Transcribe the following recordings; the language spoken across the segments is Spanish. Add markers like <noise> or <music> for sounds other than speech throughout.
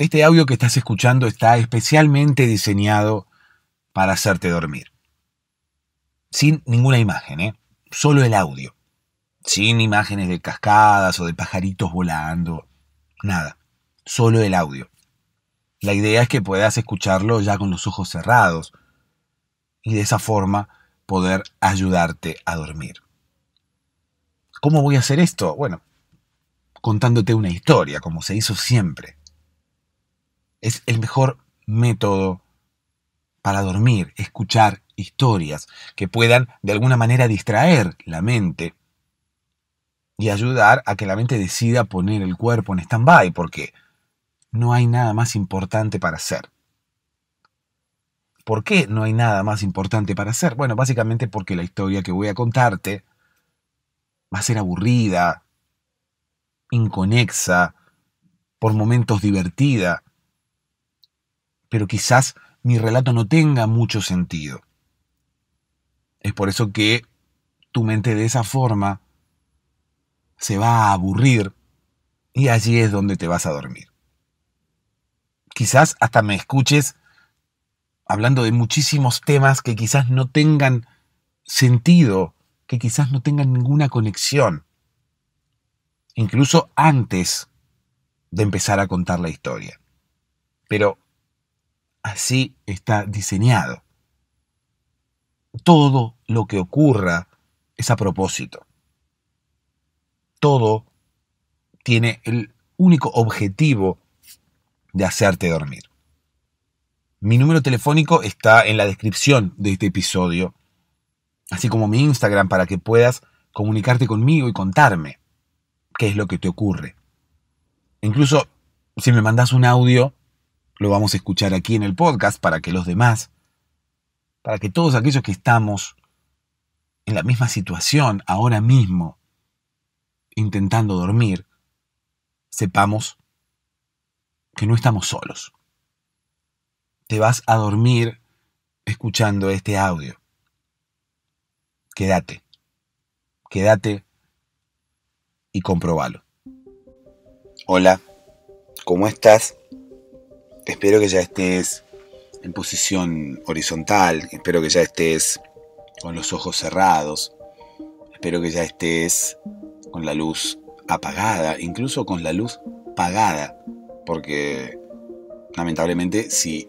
Este audio que estás escuchando está especialmente diseñado para hacerte dormir. Sin ninguna imagen, ¿eh? solo el audio. Sin imágenes de cascadas o de pajaritos volando. Nada, solo el audio. La idea es que puedas escucharlo ya con los ojos cerrados y de esa forma poder ayudarte a dormir. ¿Cómo voy a hacer esto? Bueno, contándote una historia, como se hizo siempre es el mejor método para dormir, escuchar historias que puedan de alguna manera distraer la mente y ayudar a que la mente decida poner el cuerpo en stand-by, porque no hay nada más importante para hacer. ¿Por qué no hay nada más importante para hacer? Bueno, básicamente porque la historia que voy a contarte va a ser aburrida, inconexa, por momentos divertida, pero quizás mi relato no tenga mucho sentido. Es por eso que tu mente de esa forma se va a aburrir y allí es donde te vas a dormir. Quizás hasta me escuches hablando de muchísimos temas que quizás no tengan sentido, que quizás no tengan ninguna conexión, incluso antes de empezar a contar la historia. Pero así está diseñado. Todo lo que ocurra es a propósito. Todo tiene el único objetivo de hacerte dormir. Mi número telefónico está en la descripción de este episodio, así como mi Instagram para que puedas comunicarte conmigo y contarme qué es lo que te ocurre. Incluso si me mandas un audio, lo vamos a escuchar aquí en el podcast para que los demás, para que todos aquellos que estamos en la misma situación ahora mismo, intentando dormir, sepamos que no estamos solos. Te vas a dormir escuchando este audio. Quédate, quédate y comprobalo. Hola, ¿cómo estás? espero que ya estés en posición horizontal, espero que ya estés con los ojos cerrados, espero que ya estés con la luz apagada, incluso con la luz pagada, porque lamentablemente si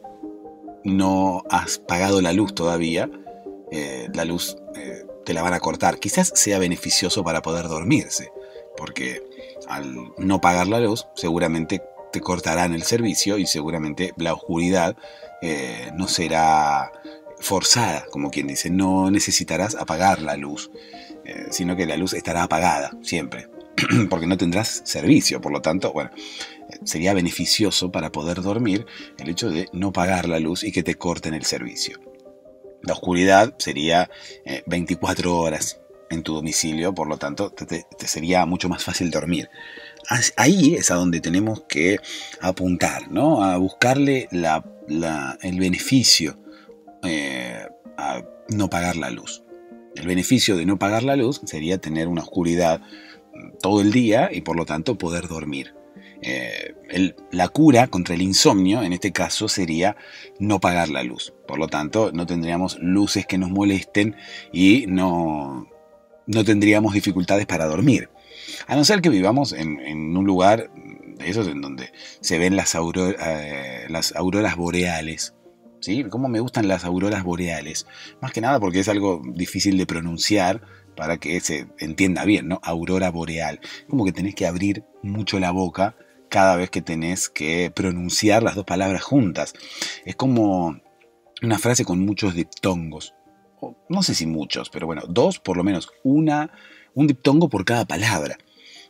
no has pagado la luz todavía, eh, la luz eh, te la van a cortar. Quizás sea beneficioso para poder dormirse, porque al no pagar la luz seguramente te cortarán el servicio y seguramente la oscuridad eh, no será forzada, como quien dice, no necesitarás apagar la luz, eh, sino que la luz estará apagada siempre, <clears throat> porque no tendrás servicio, por lo tanto, bueno, sería beneficioso para poder dormir el hecho de no pagar la luz y que te corten el servicio. La oscuridad sería 24 eh, horas en tu domicilio, por lo tanto, te sería mucho más fácil dormir ahí es a donde tenemos que apuntar, A buscarle el beneficio eh, a no pagar la luz. El beneficio de no pagar la luz sería tener una oscuridad mm, todo el día y por lo tanto poder dormir. Eh, la cura contra el insomnio en este caso sería no pagar la luz. Por lo tanto, no tendríamos luces que nos molesten y no, no tendríamos dificultades para dormir. A no ser que vivamos en, un lugar de esos en donde se ven las, eh, las auroras boreales. ¿Sí? ¿Cómo me gustan las auroras boreales? Más que nada porque es algo difícil de pronunciar para que se entienda bien, ¿no? Aurora boreal. Como que tenés que abrir mucho la boca cada vez que tenés que pronunciar las dos palabras juntas. Es como una frase con muchos diptongos. No sé si muchos, pero bueno, dos por lo menos. Una un diptongo por cada palabra.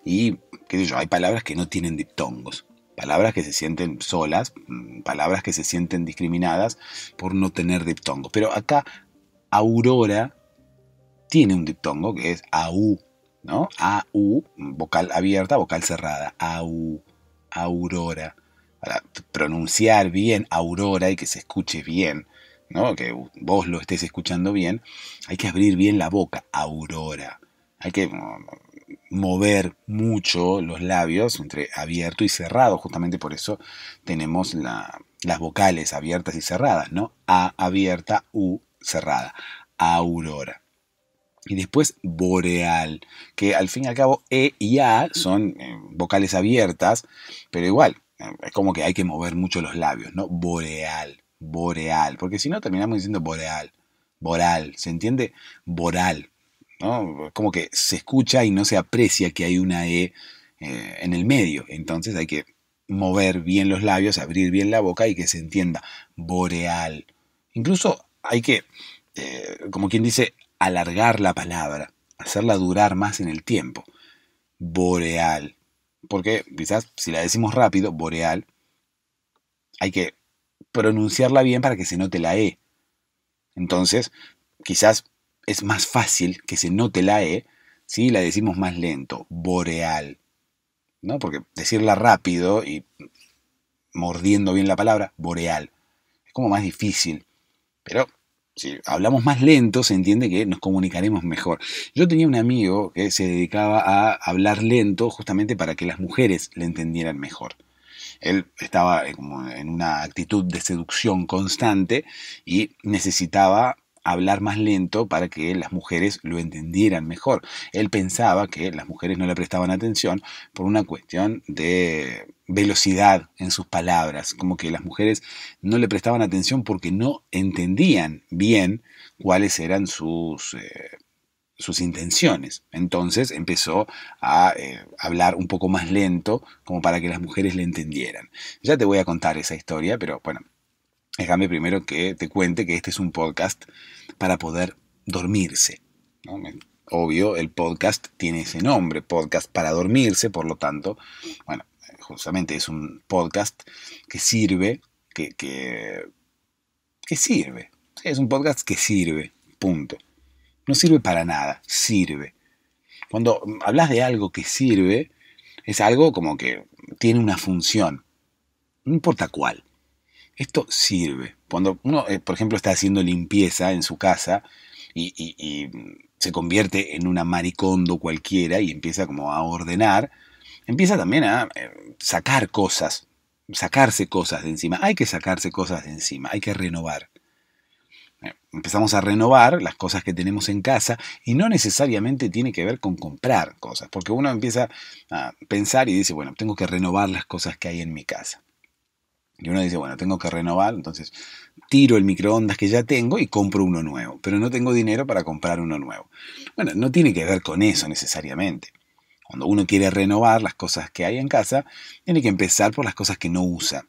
Y, qué sé yo, hay palabras que no tienen diptongos, palabras que se sienten solas, mm, palabras que se sienten discriminadas por no tener diptongo. Pero acá, aurora tiene un diptongo que es AU, ¿no? AU, vocal abierta, vocal cerrada, AU, aurora. Para pronunciar bien aurora y que se escuche bien, ¿no? Que vos lo estés escuchando bien, hay que abrir bien la boca, aurora hay que mm, mover mucho los labios entre abierto y cerrado. Justamente por eso tenemos las vocales abiertas y cerradas, ¿no? A abierta, U cerrada, aurora. Y después boreal, que al fin y al cabo E y A son eh, vocales abiertas, pero igual, eh, es como que hay que mover mucho los labios, ¿no? Boreal, boreal, porque si no terminamos diciendo boreal, boral, ¿se entiende? Boral, como que se escucha y no se aprecia que hay una E eh, en el medio. Entonces hay que mover bien los labios, abrir bien la boca y que se entienda boreal. Incluso hay que, eh, como quien dice, alargar la palabra, hacerla durar más en el tiempo. Boreal. Porque quizás si la decimos rápido, boreal, hay que pronunciarla bien para que se note la E. Entonces, quizás es más fácil que se note la E si la decimos más lento, boreal. ¿no? Porque decirla rápido y mordiendo bien la palabra, boreal, es como más difícil. Pero si hablamos más lento, se entiende que nos comunicaremos mejor. Yo tenía un amigo que se dedicaba a hablar lento justamente para que las mujeres le entendieran mejor. Él estaba eh, en una actitud de seducción constante y necesitaba hablar más lento para que las mujeres lo entendieran mejor. Él pensaba que las mujeres no le prestaban atención por una cuestión de velocidad en sus palabras, como que las mujeres no le prestaban atención porque no entendían bien cuáles eran sus... Eh, sus intenciones. Entonces empezó a eh, hablar un poco más lento como para que las mujeres le entendieran. Ya te voy a contar esa historia, pero bueno, Déjame primero que te cuente que este es un podcast para poder dormirse. Obvio, el podcast tiene ese nombre, podcast para dormirse, por lo tanto, bueno, justamente es un podcast que sirve, que, que, que sirve. Es un podcast que sirve, punto. No sirve para nada, sirve. Cuando hablas de algo que sirve, es algo como que tiene una función, no importa cuál. Esto sirve. Cuando uno, eh, por ejemplo, está haciendo limpieza en su casa y, se convierte en una maricondo cualquiera y empieza como a ordenar, empieza también a eh, sacar cosas, sacarse cosas de encima. Hay que sacarse cosas de encima, hay que renovar. Eh, empezamos a renovar las cosas que tenemos en casa y no necesariamente tiene que ver con comprar cosas, porque uno empieza a pensar y dice, bueno, tengo que renovar las cosas que hay en mi casa. Y uno dice, bueno, tengo que renovar, entonces tiro el microondas que ya tengo y compro uno nuevo, pero no tengo dinero para comprar uno nuevo. Bueno, no tiene que ver con eso necesariamente. Cuando uno quiere renovar las cosas que hay en casa, tiene que empezar por las cosas que no usa.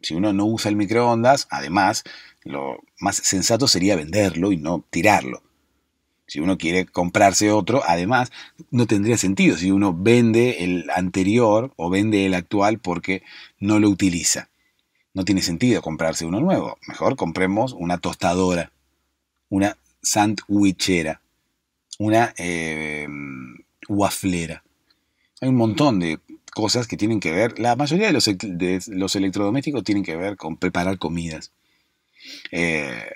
Si uno no usa el microondas, además, lo más sensato sería venderlo y no tirarlo. Si uno quiere comprarse otro, además, no tendría sentido si uno vende el anterior o vende el actual porque no lo utiliza. No tiene sentido comprarse uno nuevo. Mejor compremos una tostadora, una sandwichera, una eh, waflera. Hay un montón de cosas que tienen que ver, la mayoría de los, electrodomésticos tienen que ver con preparar comidas. Eh,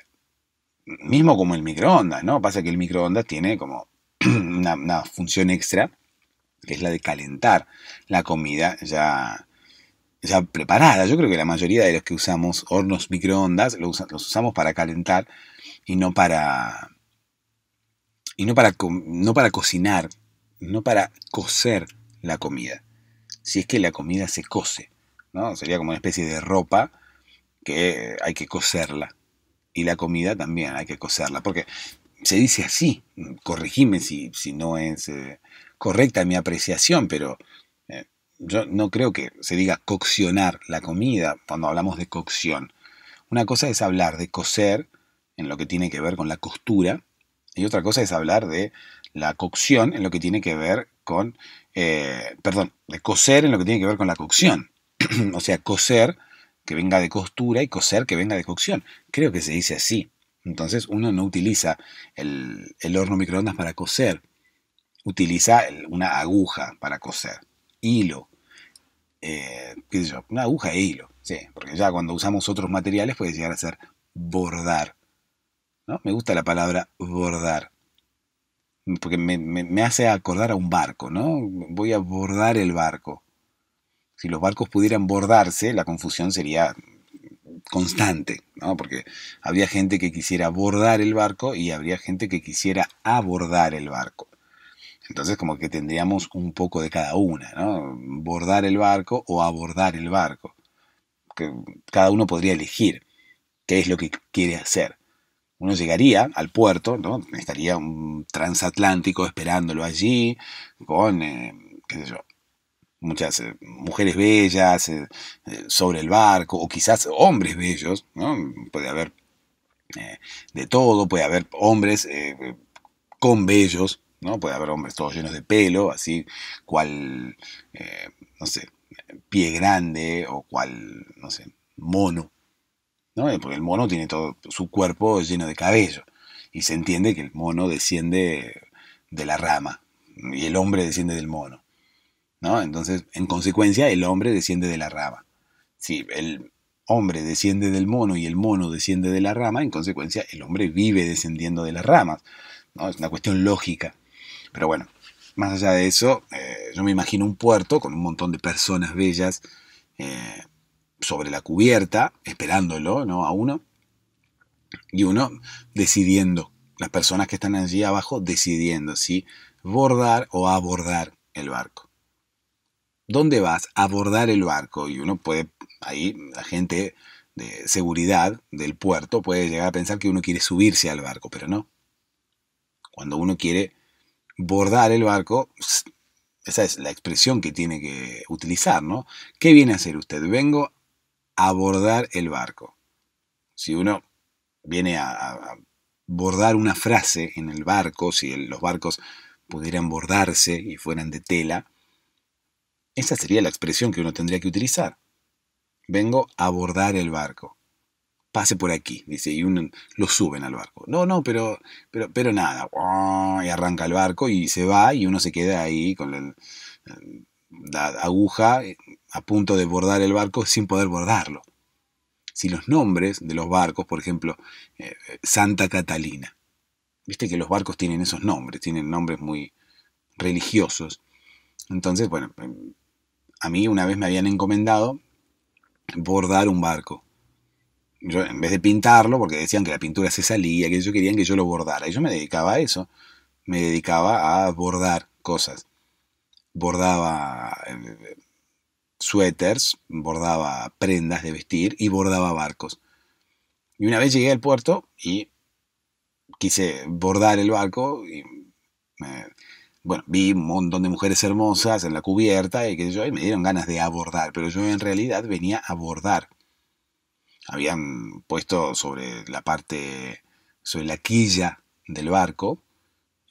mismo como el microondas, ¿no? Pasa que el microondas tiene como <clears throat> una, una función extra, que es la de calentar la comida ya o preparada. Yo creo que la mayoría de los que usamos hornos microondas los, usamos para calentar y no para y no para no para cocinar, no para cocer la comida. Si es que la comida se cose, ¿no? Sería como una especie de ropa que hay que coserla y la comida también hay que coserla, porque se dice así, corregime si, si no es eh, correcta mi apreciación, pero yo no creo que se diga coccionar la comida cuando hablamos de cocción. Una cosa es hablar de coser en lo que tiene que ver con la costura y otra cosa es hablar de la cocción en lo que tiene que ver con, eh, perdón, de coser en lo que tiene que ver con la cocción. <clears throat> o sea, coser que venga de costura y coser que venga de cocción. Creo que se dice así. Entonces uno no utiliza el, horno microondas para coser, utiliza una aguja para coser, hilo, eh, una aguja de hilo, porque ya cuando usamos otros materiales puede llegar a ser bordar. ¿no? Me gusta la palabra bordar, porque me, hace acordar a un barco, ¿no? Voy a bordar el barco. Si los barcos pudieran bordarse, la confusión sería constante, Porque había gente que quisiera bordar el barco y habría gente que quisiera abordar el barco. Entonces como que tendríamos un poco de cada una, ¿no? Bordar el barco o abordar el barco. cada uno podría elegir qué es lo que quiere hacer. Uno llegaría al puerto, ¿no? Estaría un transatlántico esperándolo allí, con, eh, qué sé yo, muchas eh, mujeres bellas eh, sobre el barco, o quizás hombres bellos, ¿no? Puede haber de todo, puede haber hombres con bellos, ¿no? Puede haber hombres todos llenos de pelo, así, cual, eh, no sé, pie grande o cual, no sé, mono, eh, Porque el mono tiene todo su cuerpo lleno de cabello y se entiende que el mono desciende de la rama y el hombre desciende del mono, Entonces, en consecuencia, el hombre desciende de la rama. Si el hombre desciende del mono y el mono desciende de la rama, en consecuencia, el hombre vive descendiendo de las ramas, ¿no? Es una cuestión lógica. Pero bueno, más allá de eso, eh, yo me imagino un puerto con un montón de personas bellas eh, sobre la cubierta, esperándolo, ¿no? A uno. Y uno decidiendo, las personas que están allí abajo decidiendo si bordar o abordar el barco. ¿Dónde vas? a Abordar el barco. Y uno puede, ahí la gente de seguridad del puerto puede llegar a pensar que uno quiere subirse al barco, pero no. Cuando uno quiere bordar el barco, esa es la expresión que tiene que utilizar, ¿no? ¿Qué viene a hacer usted? Vengo a bordar el barco. Si uno viene a, bordar una frase en el barco, si los barcos pudieran bordarse y fueran de tela, esa sería la expresión que uno tendría que utilizar. Vengo a bordar el barco pase por aquí, dice, y uno, lo suben al barco. No, no, pero, pero, pero nada, y arranca el barco y se va y uno se queda ahí con la aguja eh, a punto de bordar el barco sin poder bordarlo. Si los nombres de los barcos, por ejemplo, eh, Santa Catalina, viste que los barcos tienen esos nombres, tienen nombres muy religiosos. Entonces, bueno, em, a mí una vez me habían encomendado bordar un barco yo en vez de pintarlo, porque decían que la pintura se salía, que ellos querían que yo lo bordara, y yo me dedicaba a eso, me dedicaba a bordar cosas. Bordaba eh, suéteres, bordaba prendas de vestir y bordaba barcos. Y una vez llegué al puerto y quise bordar el barco bueno, vi un montón de mujeres hermosas en la cubierta y yo y me dieron ganas de abordar, pero yo en realidad venía a bordar habían puesto sobre la parte, sobre la quilla del barco,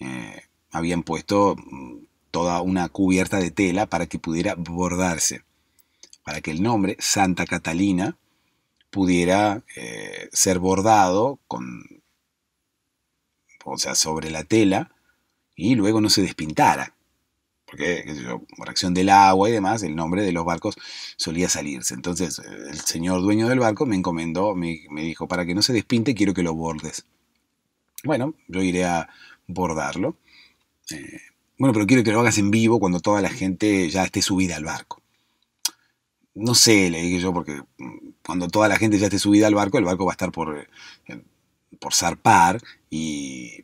eh, habían puesto mm, toda una cubierta de tela para que pudiera bordarse, para que el nombre Santa Catalina pudiera eh, ser bordado con, o sea, sobre la tela y luego no se despintara porque qué sé yo, por acción del agua y demás, el nombre de los barcos solía salirse. Entonces eh, el señor dueño del barco me encomendó, me, dijo, para que no se despinte quiero que lo bordes. Bueno, yo iré a bordarlo. Eh, bueno, pero quiero que lo hagas en vivo cuando toda la gente ya esté subida al barco. No sé, le dije yo, porque mm, cuando toda la gente ya esté subida al barco, el barco va a estar por, eh, por zarpar y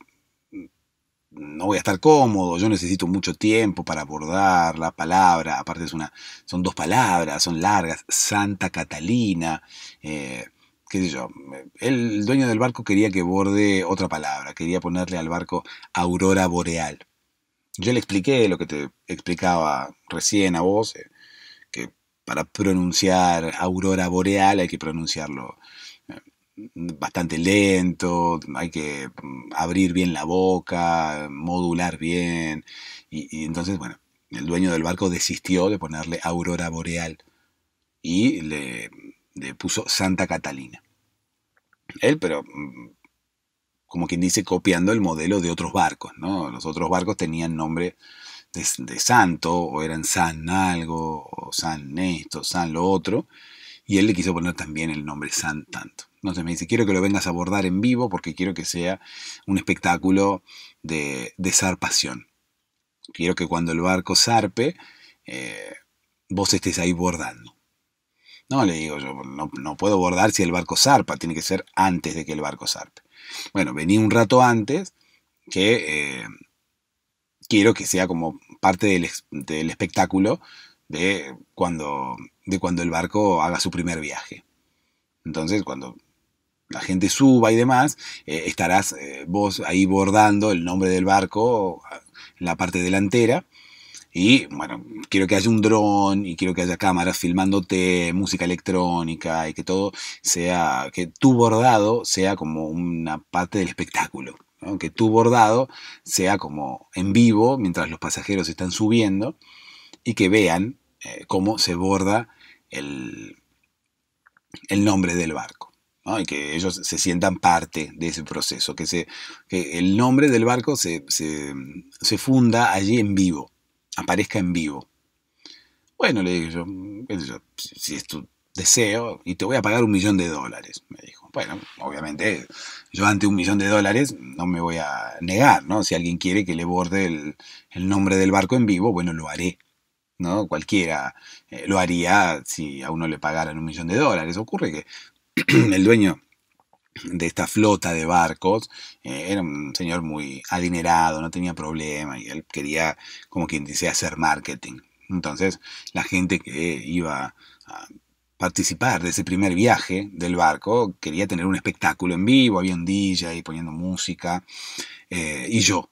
no voy a estar cómodo, yo necesito mucho tiempo para abordar la palabra, aparte es una, son dos palabras, son largas, Santa Catalina, eh, qué sé yo, el dueño del barco quería que borde otra palabra, quería ponerle al barco aurora boreal. Yo le expliqué lo que te explicaba recién a vos, eh, que para pronunciar aurora boreal hay que pronunciarlo bastante lento, hay que mm, abrir bien la boca, modular bien. Y, entonces, bueno, el dueño del barco desistió de ponerle Aurora Boreal y le, puso Santa Catalina. Él, pero mm, como quien dice, copiando el modelo de otros barcos, ¿no? Los otros barcos tenían nombre de, santo, o eran San algo, o San esto, San lo otro, y él le quiso poner también el nombre San Tanto. Entonces me dice, quiero que lo vengas a bordar en vivo porque quiero que sea un espectáculo de, de zarpación. Quiero que cuando el barco zarpe, eh, vos estés ahí bordando. No, le digo yo, no, puedo bordar si el barco zarpa, tiene que ser antes de que el barco zarpe. Bueno, vení un rato antes que eh, quiero que sea como parte del espectáculo de cuando, de cuando el barco haga su primer viaje. Entonces, cuando la gente suba y demás, eh, estarás eh, vos ahí bordando el nombre del barco en ah, la parte delantera. Y bueno, quiero que haya un dron y quiero que haya cámaras filmándote, música electrónica y que todo sea, que tu bordado sea como una parte del espectáculo. Que tu bordado sea como en vivo mientras los pasajeros están subiendo y que vean eh, cómo se borda el, el nombre del barco. Y que ellos se sientan parte de ese proceso, que, se, el nombre del barco se, funda allí en vivo, aparezca en vivo. Bueno, le dije yo, mm, si es tu deseo, y te voy a pagar un millón de dólares, me dijo. Bueno, obviamente, yo ante un millón de dólares no me voy a negar, ¿no? Si alguien quiere que le borde el nombre del barco en vivo, bueno, lo haré. ¿no? Cualquiera eh, lo haría si a uno le pagaran un millón de dólares. Ocurre que <clears throat> el dueño de esta flota de barcos eh, era un señor muy adinerado, no tenía problema y él quería, como quien dice, hacer marketing. Entonces, la gente que iba a participar de ese primer viaje del barco quería tener un espectáculo en vivo, había un DJ poniendo música eh, y yo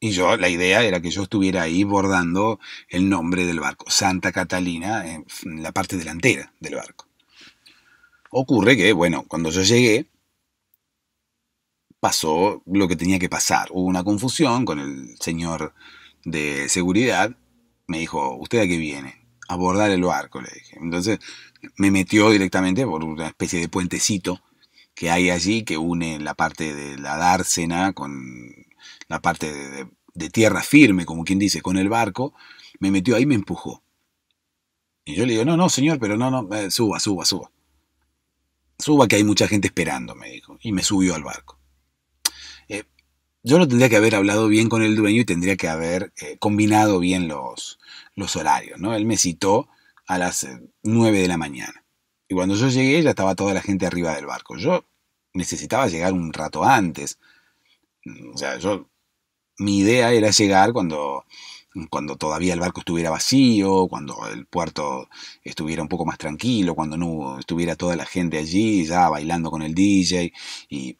y yo, la idea era que yo estuviera ahí bordando el nombre del barco, Santa Catalina, en la parte delantera del barco. Ocurre que, bueno, cuando yo llegué, pasó lo que tenía que pasar. Hubo una confusión con el señor de seguridad. Me dijo, ¿usted a qué viene? A bordar el barco, le dije. Entonces me metió directamente por una especie de puentecito que hay allí que une la parte de la dársena con la parte de de tierra firme, como quien dice, con el barco, me metió ahí y me empujó. Y yo le digo, no, no, señor, pero no, no, eh, suba, suba, suba. Suba que hay mucha gente esperando, me dijo. Y me subió al barco. Eh, yo no tendría que haber hablado bien con el dueño y tendría que haber eh, combinado bien los, los horarios, ¿no? Él me citó a las 9 de la mañana. Y cuando yo llegué ya estaba toda la gente arriba del barco. Yo necesitaba llegar un rato antes. Mm, o sea, yo mi idea era llegar cuando, cuando todavía el barco estuviera vacío, cuando el puerto estuviera un poco más tranquilo, cuando no estuviera toda la gente allí ya bailando con el DJ y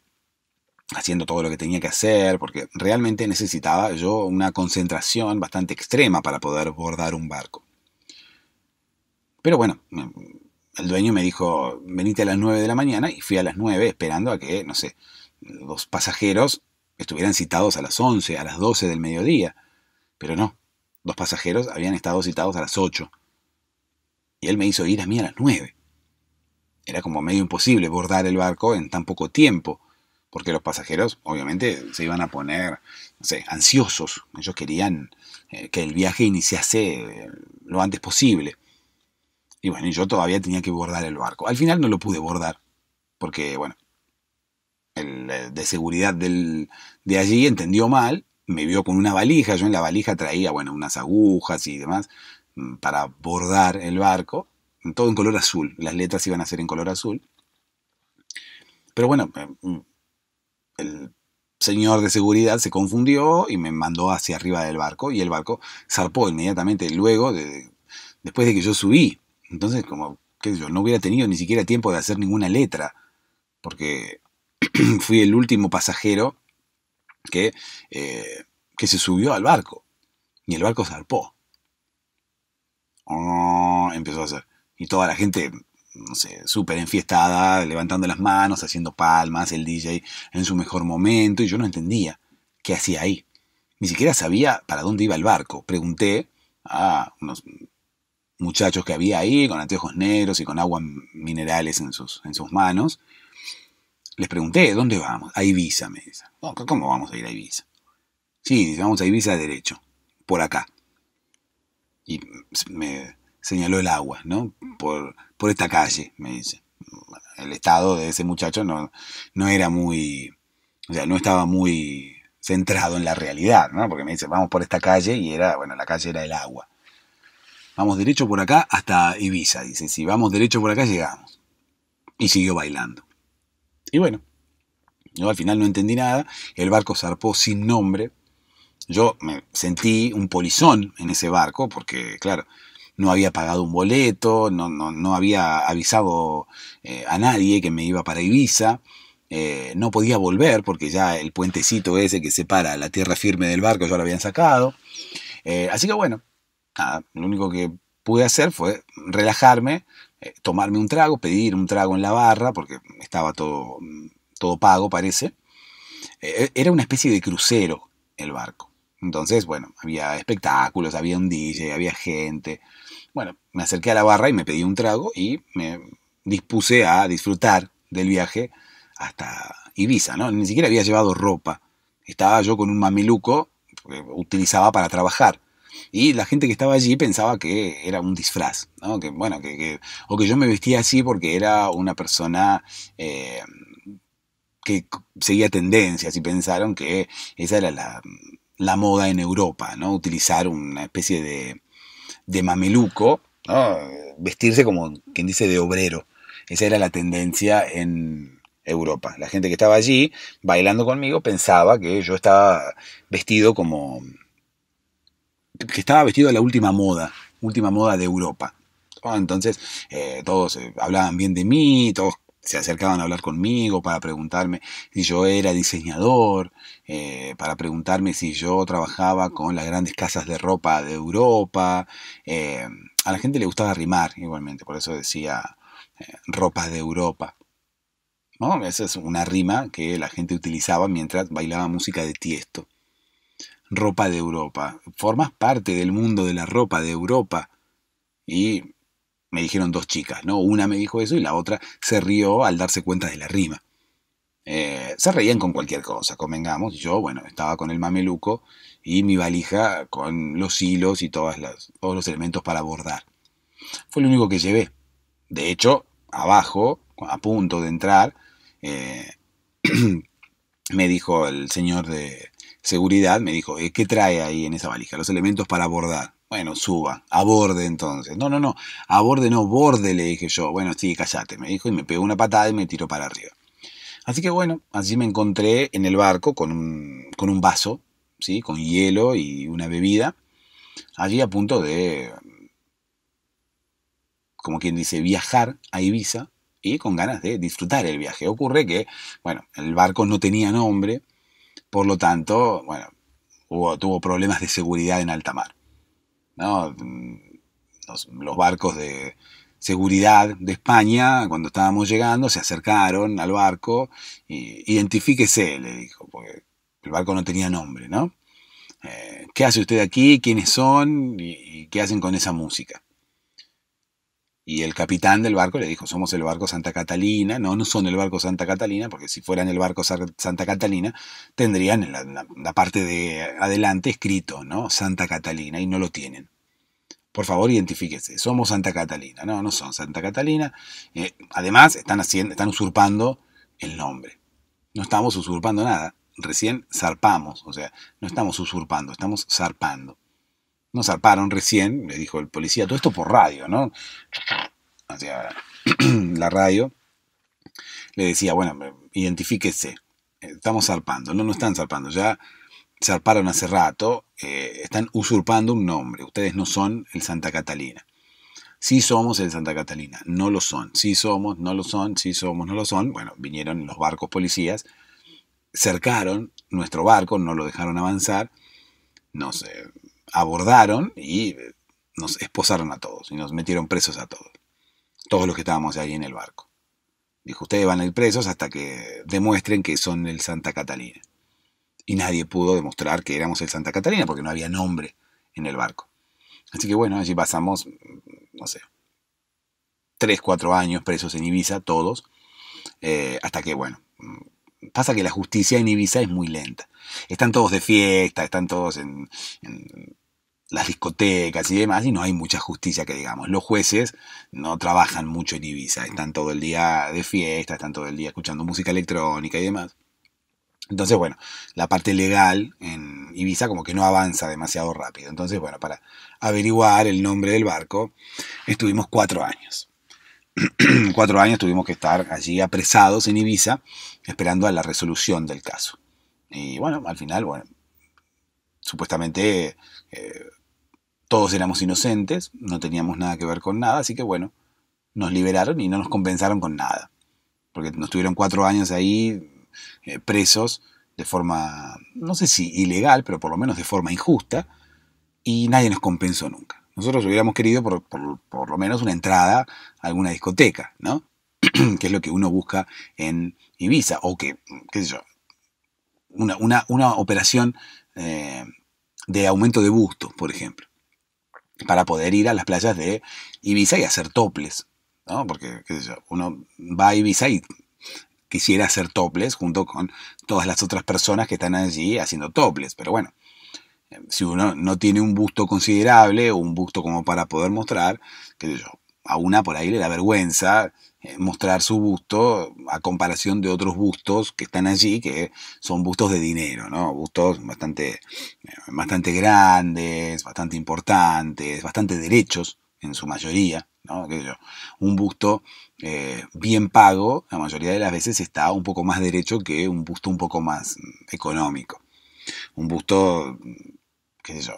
haciendo todo lo que tenía que hacer, porque realmente necesitaba yo una concentración bastante extrema para poder bordar un barco. Pero bueno, el dueño me dijo, venite a las 9 de la mañana y fui a las 9 esperando a que, no sé, los pasajeros estuvieran citados a las 11, a las 12 del mediodía. Pero no, los pasajeros habían estado citados a las 8. Y él me hizo ir a mí a las 9. Era como medio imposible bordar el barco en tan poco tiempo, porque los pasajeros obviamente se iban a poner, no sé, ansiosos. Ellos querían eh, que el viaje iniciase eh, lo antes posible. Y bueno, yo todavía tenía que bordar el barco. Al final no lo pude bordar, porque bueno, el eh, de seguridad del, de allí entendió mal, me vio con una valija, yo en la valija traía, bueno, unas agujas y demás mm, para bordar el barco, mm, todo en color azul, las letras iban a ser en color azul. Pero bueno, eh, mm, el señor de seguridad se confundió y me mandó hacia arriba del barco y el barco zarpó inmediatamente luego, de, después de que yo subí. Entonces, como que yo no hubiera tenido ni siquiera tiempo de hacer ninguna letra, porque <clears throat> fui el último pasajero que, eh, que se subió al barco. Y el barco zarpó. Oh, empezó a hacer. Y toda la gente, no sé, súper enfiestada, levantando las manos, haciendo palmas, el DJ en su mejor momento. Y yo no entendía qué hacía ahí. Ni siquiera sabía para dónde iba el barco. Pregunté a unos muchachos que había ahí, con anteojos negros y con aguas minerales en sus, en sus manos, les pregunté, ¿dónde vamos? A Ibiza, me dice. ¿Cómo vamos a ir a Ibiza? Sí, vamos a Ibiza derecho, por acá. Y me señaló el agua, ¿no? Por, por esta calle, me dice. El estado de ese muchacho no, no era muy, o sea, no estaba muy centrado en la realidad, ¿no? Porque me dice, vamos por esta calle y era, bueno, la calle era el agua. Vamos derecho por acá hasta Ibiza, dice, si vamos derecho por acá llegamos. Y siguió bailando. Y bueno, yo al final no entendí nada, el barco zarpó sin nombre. Yo me sentí un polizón en ese barco, porque claro, no había pagado un boleto, no, no, había avisado eh, a nadie que me iba para Ibiza. Eh, no podía volver porque ya el puentecito ese que separa la tierra firme del barco ya lo habían sacado. Eh, así que bueno, lo único que pude hacer fue relajarme, eh, tomarme un trago, pedir un trago en la barra, porque estaba todo, todo pago, parece. Eh, era una especie de crucero el barco. Entonces, bueno, había espectáculos, había un DJ, había gente. Bueno, me acerqué a la barra y me pedí un trago y me dispuse a disfrutar del viaje hasta Ibiza, ¿no? Ni siquiera había llevado ropa. Estaba yo con un mamiluco que utilizaba para trabajar y la gente que estaba allí pensaba que era un disfraz, ¿no? que, bueno, que, o que yo me vestía así porque era una persona eh, que seguía tendencias y pensaron que esa era la, moda en Europa, ¿no? utilizar una especie de, de mameluco, vestirse como quien dice de obrero. Esa era la tendencia en, Europa. La gente que estaba allí bailando conmigo pensaba que yo estaba vestido como, que estaba vestido a la última moda, última moda de Europa. Ah, entonces, eh, todos eh, hablaban bien de mí, todos se acercaban a hablar conmigo para preguntarme si yo era diseñador, eh, para preguntarme si yo trabajaba con las grandes casas de ropa de Europa. a la gente le gustaba rimar igualmente, por eso decía ropa ropas de Europa. Esa es una rima que la gente utilizaba mientras bailaba música de tiesto ropa de Europa. Formas parte del mundo de la ropa de Europa. Y me dijeron dos chicas, ¿no? Una me dijo eso y la otra se rió al darse cuenta de la rima. Eh, se reían con cualquier cosa, convengamos. Yo, bueno, estaba con el mameluco y mi valija con los hilos y todos los elementos para bordar. Fue lo único que llevé. De hecho, abajo, a punto de entrar, eh, <clears throat> me dijo el señor de, seguridad me dijo, eh, ¿qué trae ahí en esa valija? Los elementos para abordar. Bueno, suba, aborde entonces. No, no, no, aborde no, borde, le dije yo. Bueno, sí, cállate. me dijo y me pegó una patada y me tiró para arriba. Así que bueno, allí me encontré en el barco con un, con un vaso, ¿sí? con hielo y una bebida, allí a punto de, como quien dice, viajar a Ibiza y con ganas de disfrutar el viaje. Ocurre que, bueno, el barco no tenía nombre, por lo tanto, bueno, hubo, tuvo problemas de seguridad en alta mar. ¿no? Mm, los, barcos de seguridad de España, cuando estábamos llegando, se acercaron al barco y identifíquese, le dijo, porque el barco no tenía nombre, ¿no? Eh, ¿Qué hace usted aquí? ¿Quiénes son? y qué hacen con esa música? Y el capitán del barco le dijo, somos el barco Santa Catalina. No, no son el barco Santa Catalina, porque si fueran el barco Santa Catalina, tendrían en la, parte de adelante escrito, ¿no? Santa Catalina, y no lo tienen. Por favor, identifíquese. Somos Santa Catalina. No, no son Santa Catalina. Eh, además, están, están usurpando el nombre. No estamos usurpando nada. Recién zarpamos. O sea, no estamos usurpando, estamos zarpando nos zarparon recién, le dijo el policía, todo esto por radio, ¿no? hacia <clears throat> la radio le decía, bueno, identifíquese, estamos zarpando, no, no están zarpando, ya zarparon hace rato, eh, están usurpando un nombre, ustedes no son el Santa Catalina. Sí somos el Santa Catalina, no lo son, sí somos, no lo son, sí somos, no lo son. Bueno, vinieron los barcos policías, cercaron nuestro barco, no lo dejaron avanzar, No sé abordaron y nos esposaron a todos y nos metieron presos a todos. Todos los que estábamos ahí en el barco. Dijo, ustedes van a ir presos hasta que demuestren que son el Santa Catalina. Y nadie pudo demostrar que éramos el Santa Catalina porque no había nombre en el barco. Así que bueno, allí pasamos, no sé, tres, cuatro años presos en Ibiza, todos, eh, hasta que bueno, pasa que la justicia en Ibiza es muy lenta. Están todos de fiesta, están todos en las discotecas y demás, y no hay mucha justicia que digamos. Los jueces no trabajan mucho en Ibiza, están todo el día de fiesta, están todo el día escuchando música electrónica y demás. Entonces, bueno, la parte legal en Ibiza como que no avanza demasiado rápido. Entonces, bueno, para averiguar el nombre del barco, estuvimos cuatro años. <clears throat> cuatro años tuvimos que estar allí apresados en Ibiza, esperando a la resolución del caso. Y bueno, al final, bueno, supuestamente eh, todos éramos inocentes, no teníamos nada que ver con nada, así que bueno, nos liberaron y no nos compensaron con nada. Porque nos tuvieron cuatro años ahí eh, presos de forma, no sé si ilegal, pero por lo menos de forma injusta, y nadie nos compensó nunca. Nosotros hubiéramos querido por, lo menos una entrada a alguna discoteca, ¿no? <clears throat> que es lo que uno busca en Ibiza, o que, qué sé yo, una, operación eh, de aumento de busto, por ejemplo para poder ir a las playas de Ibiza y hacer toples, ¿no? Porque, qué sé yo, uno va a Ibiza y quisiera hacer toples junto con todas las otras personas que están allí haciendo toples, pero bueno, em, si uno no tiene un busto considerable o un busto como para poder mostrar, qué yo, a una por ahí le da vergüenza eh, mostrar su busto a comparación de otros bustos que están allí, que son bustos de dinero, ¿no? Bustos bastante, eh, bastante grandes, bastante importantes, bastante derechos en su mayoría, ¿no? Un busto eh, bien pago, la mayoría de las veces está un poco más derecho que un busto un poco más mm, económico. Un busto, mm, qué sé yo,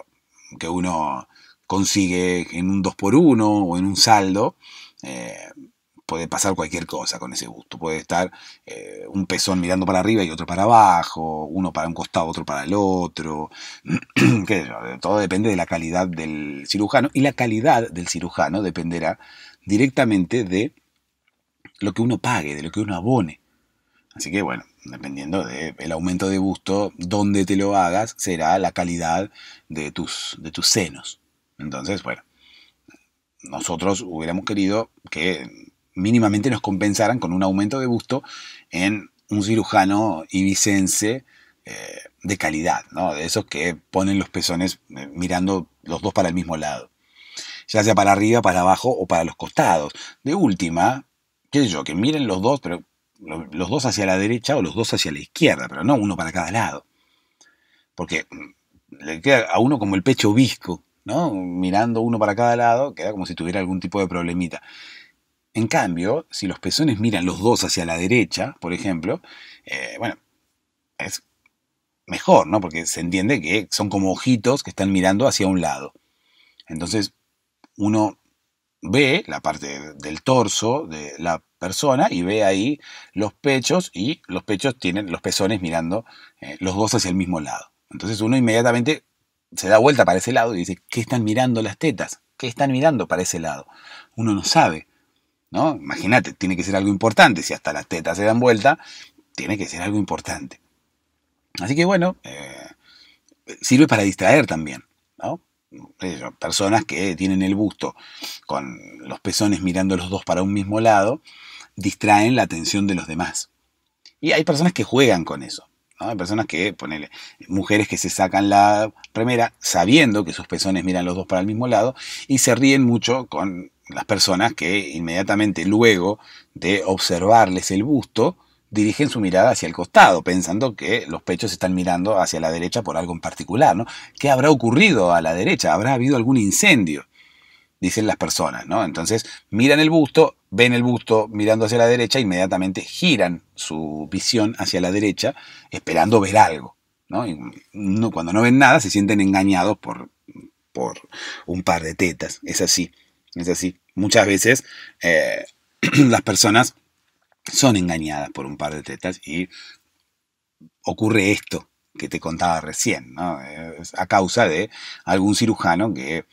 que uno consigue en un 2x1 o en un saldo, puede pasar cualquier cosa con ese gusto. Puede estar eh, un pezón mirando para arriba y otro para abajo, uno para un costado, otro para el otro. <clears throat> Todo depende de la calidad del cirujano y la calidad del cirujano dependerá directamente de lo que uno pague, de lo que uno abone. Así que bueno, dependiendo del aumento de gusto, donde te lo hagas, será la calidad de tus, de tus senos. Entonces, bueno, nosotros hubiéramos querido que mínimamente nos compensaran con un aumento de gusto en un cirujano ibicense eh, de calidad, ¿no? de esos que ponen los pezones eh, mirando los dos para el mismo lado, ya sea para arriba, para abajo o para los costados. De última, qué yo, que miren los dos, los dos hacia la derecha o los dos hacia la izquierda, pero no uno para cada lado. Porque mm, le queda a uno como el pecho visco, ¿no? Mirando uno para cada lado, queda como si tuviera algún tipo de problemita. En cambio, si los pezones miran los dos hacia la derecha, por ejemplo, eh, bueno, es mejor, ¿no? Porque se entiende que son como ojitos que están mirando hacia un lado. Entonces, uno ve la parte del torso de la persona y ve ahí los pechos y los pechos tienen los pezones mirando eh, los dos hacia el mismo lado. Entonces uno inmediatamente se da vuelta para ese lado y dice, ¿qué están mirando las tetas? ¿Qué están mirando para ese lado? Uno no sabe. Imagínate, tiene que ser algo importante. Si hasta las tetas se dan vuelta, tiene que ser algo importante. Así que bueno, eh, sirve para distraer también, Personas que tienen el busto con los pezones mirando los dos para un mismo lado, distraen la atención de los demás. Y hay personas que juegan con eso. Hay personas que, ponele, mujeres que se sacan la remera sabiendo que sus pezones miran los dos para el mismo lado y se ríen mucho con las personas que inmediatamente luego de observarles el busto, dirigen su mirada hacia el costado, pensando que los pechos están mirando hacia la derecha por algo en particular, ¿no? ¿Qué habrá ocurrido a la derecha? ¿Habrá habido algún incendio? Dicen las personas, ¿no? Entonces miran el busto, ven el busto mirando hacia la derecha, inmediatamente giran su visión hacia la derecha, esperando ver algo, ¿no? cuando no ven nada, se sienten engañados por, por un par de tetas, es así. Es así, muchas veces eh, <clears throat> las personas son engañadas por un par de tetas y ocurre esto que te contaba recién, ¿no? a causa de algún cirujano que eh,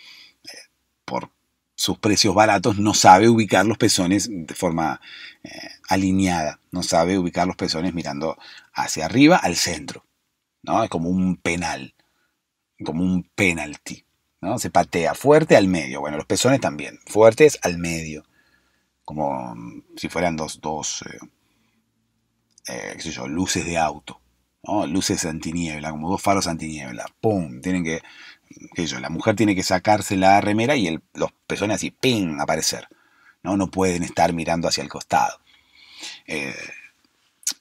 por sus precios baratos no sabe ubicar los pezones de forma eh, alineada, no sabe ubicar los pezones mirando hacia arriba, al centro, ¿no? Es como un penal, como un penalti. ¿no? Se patea fuerte al medio. Bueno, los pezones también, fuertes al medio. Como mm, si fueran dos, dos eh, eh, qué sé yo, luces de auto. Luces antiniebla, como dos faros antiniebla. ¡Pum! Tienen que, mm, qué yo, la mujer tiene que sacarse la remera y los pezones así, ¡ping! aparecer. ¿no? no pueden estar mirando hacia el costado. Eh,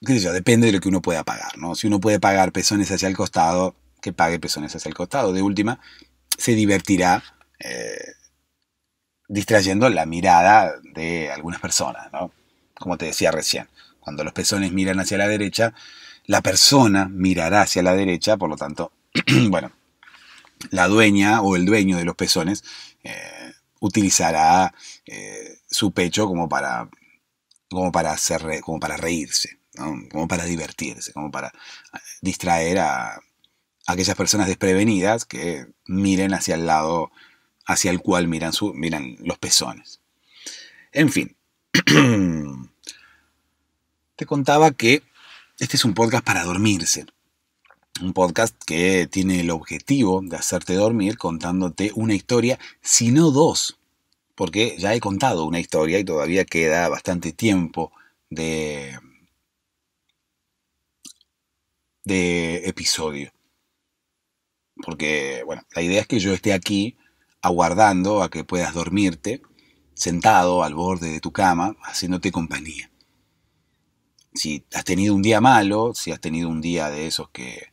qué sé yo, depende de lo que uno pueda pagar. ¿no? Si uno puede pagar pezones hacia el costado, que pague pezones hacia el costado. De última, se divertirá eh, distrayendo la mirada de algunas personas, ¿no? Como te decía recién, cuando los pezones miran hacia la derecha, la persona mirará hacia la derecha, por lo tanto, <clears throat> bueno, la dueña o el dueño de los pezones eh, utilizará eh, su pecho como para, como para, hacer, como para reírse, como para divertirse, como para distraer a, aquellas personas desprevenidas que miren hacia el lado hacia el cual miran, su, miran los pezones. En fin, <clears throat> te contaba que este es un podcast para dormirse. Un podcast que tiene el objetivo de hacerte dormir contándote una historia, si no dos, porque ya he contado una historia y todavía queda bastante tiempo de, de episodio. Porque, bueno, la idea es que yo esté aquí aguardando a que puedas dormirte, sentado al borde de tu cama, haciéndote compañía. Si has tenido un día malo, si has tenido un día de esos que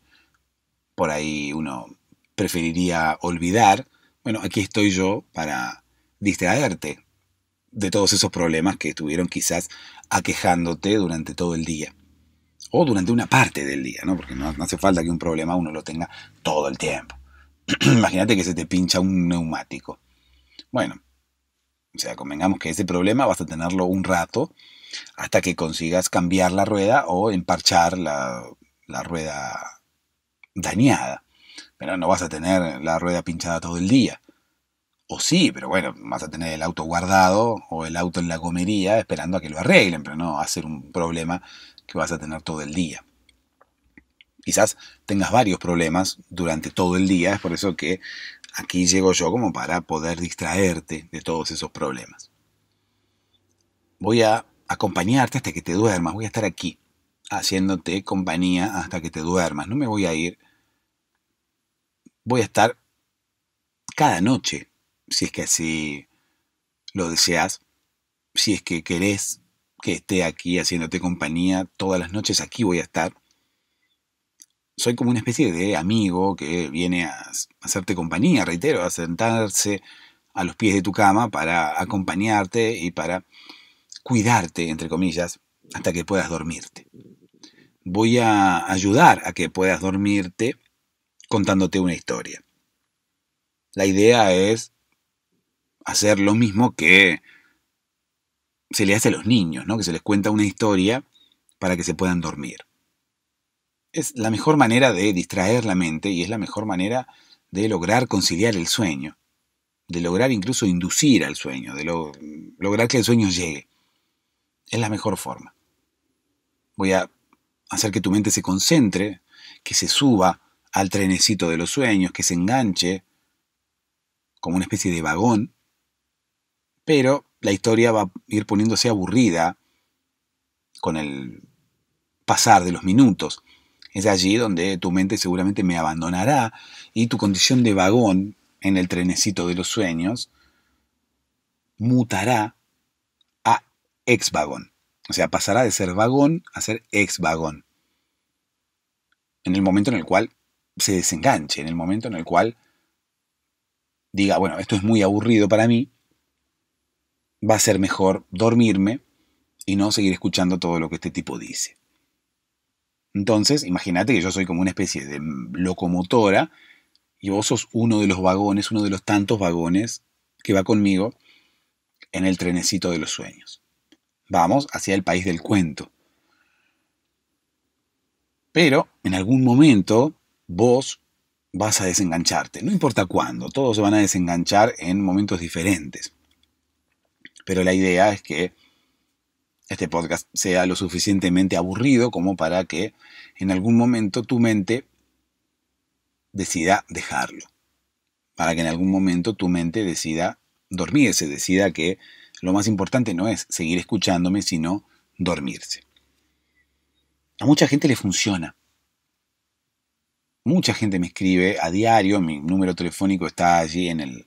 por ahí uno preferiría olvidar, bueno, aquí estoy yo para distraerte de todos esos problemas que estuvieron quizás aquejándote durante todo el día o durante una parte del día, ¿no? Porque no, hace falta que un problema uno lo tenga todo el tiempo. <clears throat> Imagínate que se te pincha un neumático. Bueno, o sea, convengamos que ese problema vas a tenerlo un rato hasta que consigas cambiar la rueda o emparchar la, la rueda dañada. Pero no vas a tener la rueda pinchada todo el día. O sí, pero bueno, vas a tener el auto guardado o el auto en la gomería esperando a que lo arreglen, pero no va a ser un problema que vas a tener todo el día. Quizás tengas varios problemas durante todo el día, es por eso que aquí llego yo como para poder distraerte de todos esos problemas. Voy a acompañarte hasta que te duermas, voy a estar aquí haciéndote compañía hasta que te duermas, no me voy a ir, voy a estar cada noche, si es que así lo deseas, si es que querés que esté aquí haciéndote compañía todas las noches, aquí voy a estar. Soy como una especie de amigo que viene a hacerte compañía, reitero, a sentarse a los pies de tu cama para acompañarte y para cuidarte, entre comillas, hasta que puedas dormirte. Voy a ayudar a que puedas dormirte contándote una historia. La idea es hacer lo mismo que se le hace a los niños, ¿no? que se les cuenta una historia para que se puedan dormir. Es la mejor manera de distraer la mente y es la mejor manera de lograr conciliar el sueño, de lograr incluso inducir al sueño, de lograr que el sueño llegue. Es la mejor forma. Voy a hacer que tu mente se concentre, que se suba al trenecito de los sueños, que se enganche como una especie de vagón, pero la historia va a ir poniéndose aburrida con el pasar de los minutos. Es allí donde tu mente seguramente me abandonará y tu condición de vagón en el trenecito de los sueños mutará a ex vagón. O sea, pasará de ser vagón a ser ex vagón. En el momento en el cual se desenganche, en el momento en el cual diga, bueno, esto es muy aburrido para mí, va a ser mejor dormirme y no seguir escuchando todo lo que este tipo dice. Entonces, imagínate que yo soy como una especie de locomotora y vos sos uno de los vagones, uno de los tantos vagones que va conmigo en el trenecito de los sueños. Vamos hacia el país del cuento. Pero en algún momento vos vas a desengancharte, no importa cuándo, todos se van a desenganchar en momentos diferentes. Pero la idea es que este podcast sea lo suficientemente aburrido como para que en algún momento tu mente decida dejarlo. Para que en algún momento tu mente decida dormirse, decida que lo más importante no es seguir escuchándome, sino dormirse. A mucha gente le funciona. Mucha gente me escribe a diario, mi número telefónico está allí en, en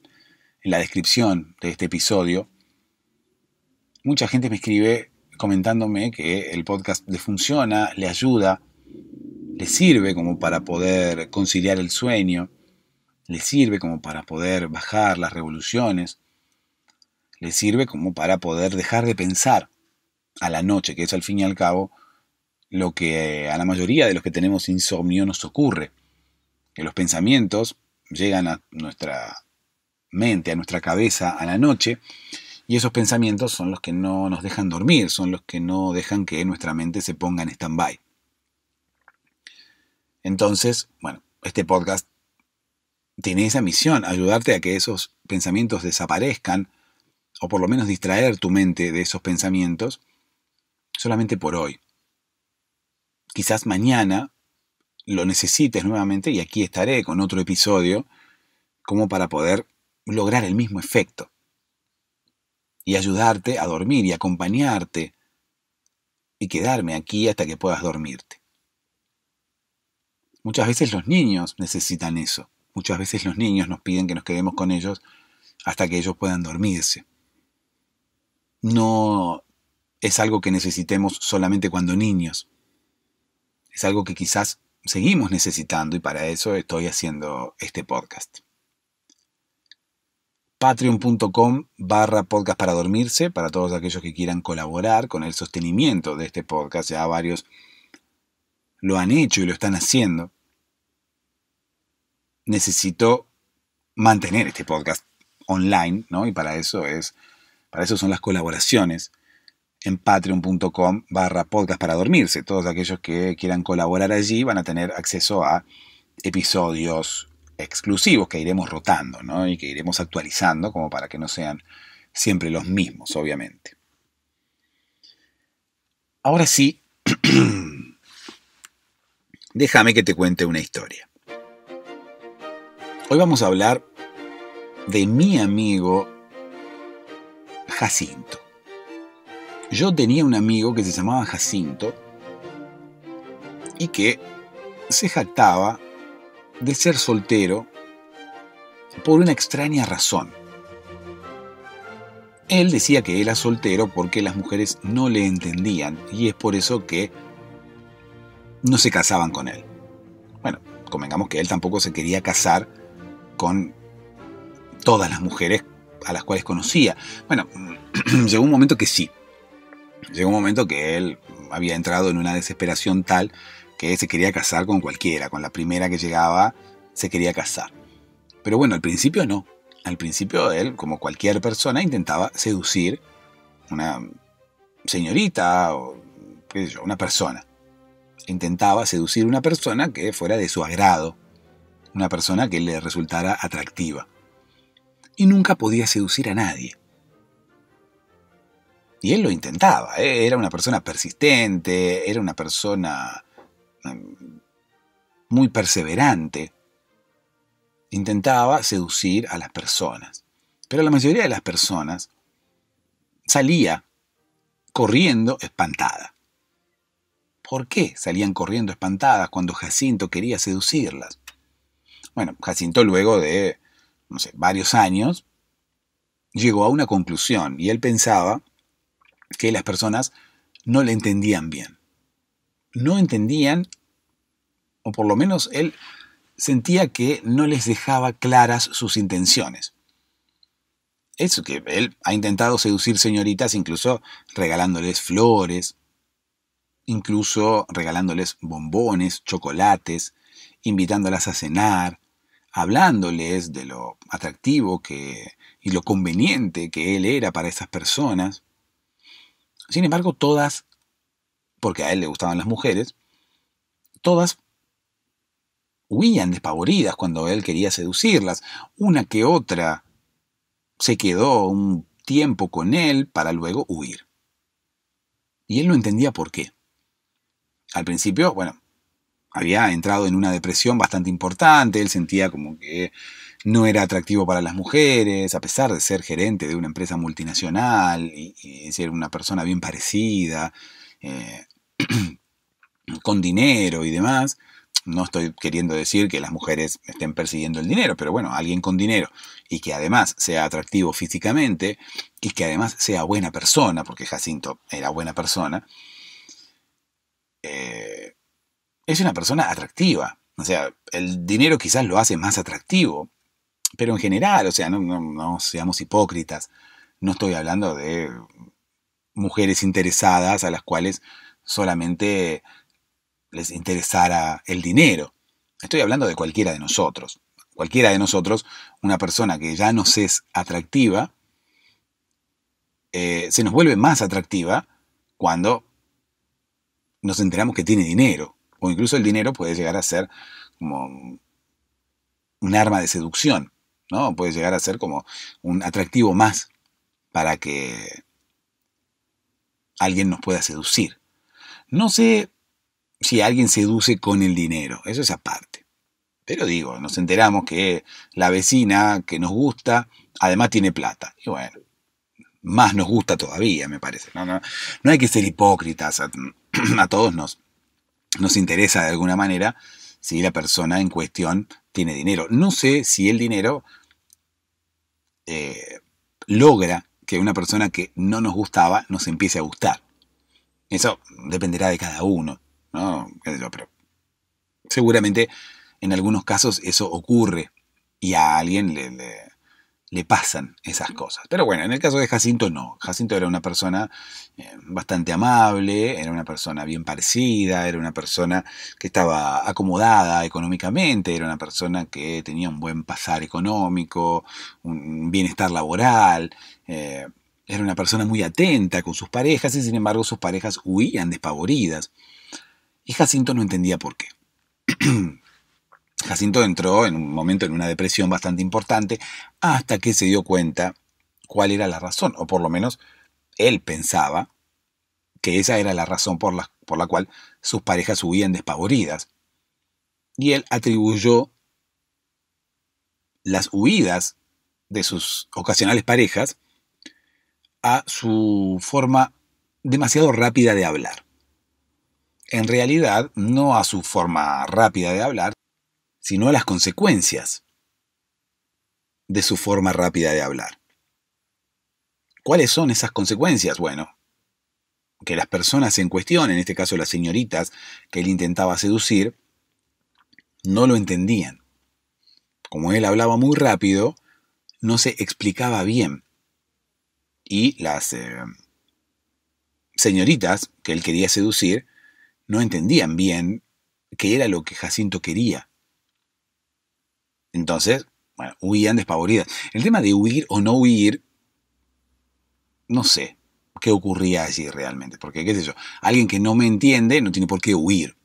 la descripción de este episodio mucha gente me escribe comentándome que el podcast le funciona, le ayuda, le sirve como para poder conciliar el sueño, le sirve como para poder bajar las revoluciones, le sirve como para poder dejar de pensar a la noche, que es al fin y al cabo lo que a la mayoría de los que tenemos insomnio nos ocurre, que los pensamientos llegan a nuestra mente, a nuestra cabeza a la noche, y esos pensamientos son los que no nos dejan dormir, son los que no dejan que nuestra mente se ponga en stand-by. Entonces, bueno, este podcast tiene esa misión, ayudarte a que esos pensamientos desaparezcan, o por lo menos distraer tu mente de esos pensamientos, solamente por hoy. Quizás mañana lo necesites nuevamente y aquí estaré con otro episodio como para poder lograr el mismo efecto y ayudarte a dormir y acompañarte y quedarme aquí hasta que puedas dormirte. Muchas veces los niños necesitan eso. Muchas veces los niños nos piden que nos quedemos con ellos hasta que ellos puedan dormirse. No es algo que necesitemos solamente cuando niños. Es algo que quizás seguimos necesitando y para eso estoy haciendo este podcast patreon.com barra podcast para dormirse, para todos aquellos que quieran colaborar con el sostenimiento de este podcast. Ya varios lo han hecho y lo están haciendo. Necesito mantener este podcast online, ¿no? Y para eso es, para eso son las colaboraciones en patreon.com barra podcast para dormirse. Todos aquellos que quieran colaborar allí van a tener acceso a episodios exclusivos que iremos rotando y que iremos actualizando como para que no sean siempre los mismos, obviamente. Ahora sí, <clears throat> déjame que te cuente una historia. Hoy vamos a hablar de mi amigo Jacinto. Yo tenía un amigo que se llamaba Jacinto y que se jactaba de ser soltero por una extraña razón. Él decía que era soltero porque las mujeres no le entendían y es por eso que no se casaban con él. Bueno, convengamos que él tampoco se quería casar con todas las mujeres a las cuales conocía. Bueno, <clears throat> llegó un momento que sí. Llegó un momento que él había entrado en una desesperación tal que se quería casar con cualquiera, con la primera que llegaba se quería casar. Pero bueno, al principio no. Al principio él, como cualquier persona, intentaba seducir una señorita o qué sé yo, una persona. Intentaba seducir una persona que fuera de su agrado, una persona que le resultara atractiva. Y nunca podía seducir a nadie. Y él lo intentaba, ¿eh? era una persona persistente, era una persona Mm, muy perseverante, intentaba seducir a las personas. Pero la mayoría de las personas salía corriendo espantada. ¿Por qué salían corriendo espantadas cuando Jacinto quería seducirlas? Bueno, Jacinto luego de, no sé, varios años, llegó a una conclusión y él pensaba que las personas no le entendían bien no entendían, o por lo menos él sentía que no les dejaba claras sus intenciones. Eso que él ha intentado seducir señoritas incluso regalándoles flores, incluso regalándoles bombones, chocolates, invitándolas a cenar, hablándoles de lo atractivo que y lo conveniente que él era para esas personas. Sin embargo, todas porque a él le gustaban las mujeres, todas huían despavoridas cuando él quería seducirlas. Una que otra se quedó un tiempo con él para luego huir. Y él no entendía por qué. Al principio, bueno, había entrado en una depresión bastante importante, él sentía como que no era atractivo para las mujeres, a pesar de ser gerente de una empresa multinacional y, ser una persona bien parecida. Eh, <clears throat> con dinero y demás. No estoy queriendo decir que las mujeres estén persiguiendo el dinero, pero bueno, alguien con dinero y que además sea atractivo físicamente y que además sea buena persona, porque Jacinto era buena persona, eh, es una persona atractiva. O sea, el dinero quizás lo hace más atractivo, pero en general, o sea, no, no seamos hipócritas. No estoy hablando de mujeres interesadas a las cuales solamente les interesara el dinero. Estoy hablando de cualquiera de nosotros. Cualquiera de nosotros, una persona que ya nos es atractiva, eh, se nos vuelve más atractiva cuando nos enteramos que tiene dinero. O incluso el dinero puede llegar a ser como un arma de seducción, ¿no? Puede llegar a ser como un atractivo más para que alguien nos pueda seducir. No sé si alguien seduce con el dinero, eso es aparte. Pero digo, nos enteramos que la vecina que nos gusta, además tiene plata. Y bueno, más nos gusta todavía, me parece. No, hay que ser hipócritas, <clears throat> a, todos nos, nos interesa de alguna manera si la persona en cuestión tiene dinero. No sé si el dinero eh, logra que una persona que no nos gustaba nos empiece a gustar. Eso dependerá de cada uno, ¿no? Pero seguramente en algunos casos eso ocurre y a alguien le, le, pasan esas cosas. Pero bueno, en el caso de Jacinto no. Jacinto era una persona eh, bastante amable, era una persona bien parecida, era una persona que estaba acomodada económicamente, era una persona que tenía un buen pasar económico, un bienestar laboral. Eh, era una persona muy atenta con sus parejas y sin embargo sus parejas huían despavoridas. Y Jacinto no entendía por qué. <clears throat> Jacinto entró en un momento en una depresión bastante importante hasta que se dio cuenta cuál era la razón, o por lo menos él pensaba que esa era la razón por la, por la cual sus parejas huían despavoridas. Y él atribuyó las huidas de sus ocasionales parejas a su forma demasiado rápida de hablar. En realidad, no a su forma rápida de hablar, sino a las consecuencias de su forma rápida de hablar. ¿Cuáles son esas consecuencias? Bueno, que las personas en cuestión, en este caso las señoritas que él intentaba seducir, no lo entendían. Como él hablaba muy rápido, no se explicaba bien y las eh, señoritas que él quería seducir no entendían bien qué era lo que Jacinto quería. Entonces, bueno, huían despavoridas. El tema de huir o no huir, no sé qué ocurría allí realmente, porque qué sé yo, alguien que no me entiende no tiene por qué huir.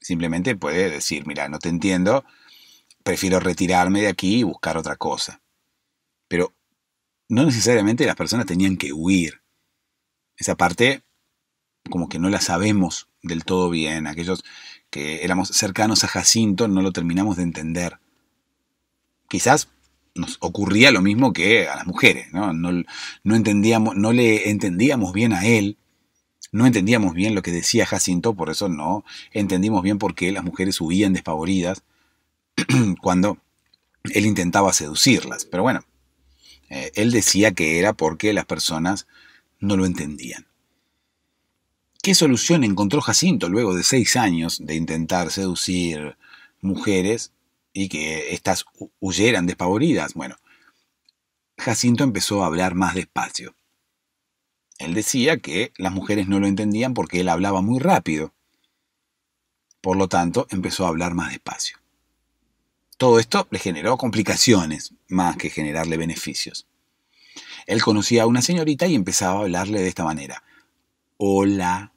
Simplemente puede decir, mira, no te entiendo, prefiero retirarme de aquí y buscar otra cosa. Pero no necesariamente las personas tenían que huir. Esa parte como que no la sabemos del todo bien. Aquellos que éramos cercanos a Jacinto no lo terminamos de entender. Quizás nos ocurría lo mismo que a las mujeres, ¿no? No, entendíamos, no le entendíamos bien a él, no entendíamos bien lo que decía Jacinto, por eso no entendimos bien por qué las mujeres huían despavoridas <clears throat> cuando él intentaba seducirlas. Pero bueno, eh, él decía que era porque las personas no lo entendían. ¿Qué solución encontró Jacinto luego de seis años de intentar seducir mujeres y que éstas huyeran despavoridas? Bueno, Jacinto empezó a hablar más despacio. Él decía que las mujeres no lo entendían porque él hablaba muy rápido. Por lo tanto, empezó a hablar más despacio. Todo esto le generó complicaciones más que generarle beneficios. Él conocía a una señorita y empezaba a hablarle de esta manera. Hola,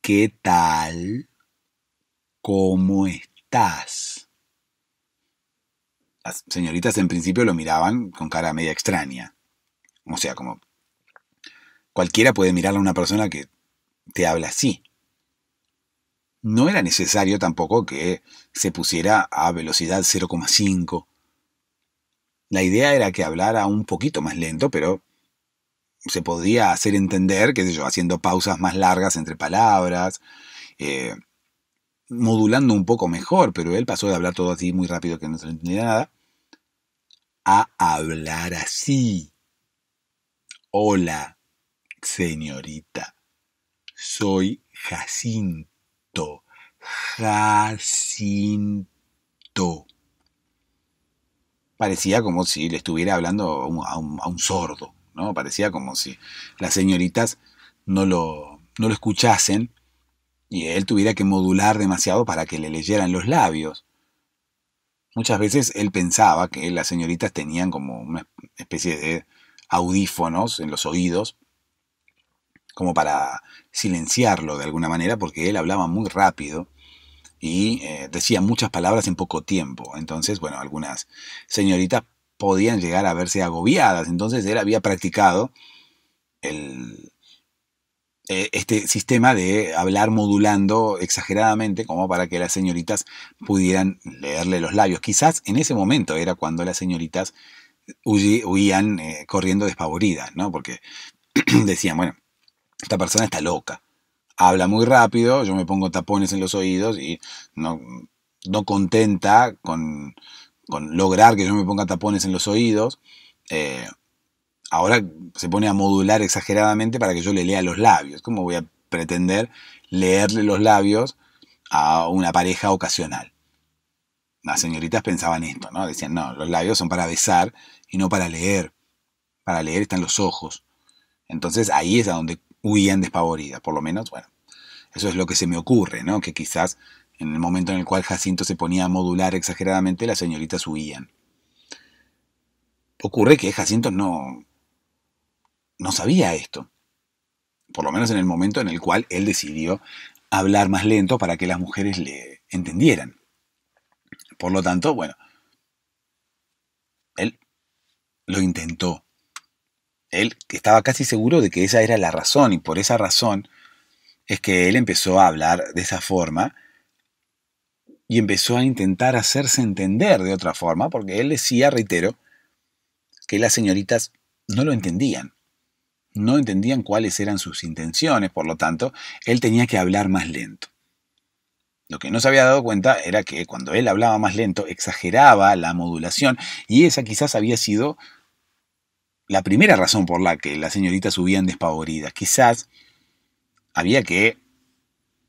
¿qué tal? ¿Cómo estás? Las señoritas en principio lo miraban con cara media extraña. O sea, como cualquiera puede mirar a una persona que te habla así no era necesario tampoco que se pusiera a velocidad 0,5. La idea era que hablara un poquito más lento, pero se podía hacer entender, qué sé yo, haciendo pausas más largas entre palabras, eh, modulando un poco mejor, pero él pasó de hablar todo así muy rápido que no se entendía nada, a hablar así. Hola, señorita. Soy Jacinto. Jacinto, Parecía como si le estuviera hablando a un, sordo, ¿no? Parecía como si las señoritas no lo, no lo escuchasen y él tuviera que modular demasiado para que le leyeran los labios. Muchas veces él pensaba que las señoritas tenían como una especie de audífonos en los oídos como para silenciarlo de alguna manera, porque él hablaba muy rápido y eh, decía muchas palabras en poco tiempo. Entonces, bueno, algunas señoritas podían llegar a verse agobiadas. Entonces, él había practicado e, este sistema de hablar modulando exageradamente como para que las señoritas pudieran leerle los labios. Quizás en ese momento era cuando las señoritas huían eh, corriendo despavoridas, ¿no? Porque <clears throat> decían, bueno, esta persona está loca. Habla muy rápido, yo me pongo tapones en los oídos y no, no contenta con, lograr que yo me ponga tapones en los oídos, eh, ahora se pone a modular exageradamente para que yo le lea los labios. ¿Cómo voy a pretender leerle los labios a una pareja ocasional? Las señoritas pensaban esto, ¿no? Decían, no, los labios son para besar y no para leer. Para leer están los ojos. Entonces ahí es a donde huían despavoridas, por lo menos, bueno, eso es lo que se me ocurre, ¿no? Que quizás en el momento en el cual Jacinto se ponía a modular exageradamente, las señoritas huían. Ocurre que Jacinto no, no sabía esto, por lo menos en el momento en el cual él decidió hablar más lento para que las mujeres le entendieran. Por lo tanto, bueno, él lo intentó, él estaba casi seguro de que esa era la razón y por esa razón es que él empezó a hablar de esa forma y empezó a intentar hacerse entender de otra forma, porque él decía, reitero, que las señoritas no lo entendían, no entendían cuáles eran sus intenciones, por lo tanto, él tenía que hablar más lento. Lo que no se había dado cuenta era que cuando él hablaba más lento exageraba la modulación y esa quizás había sido la primera razón por la que las señoritas subían despavoridas. Quizás había que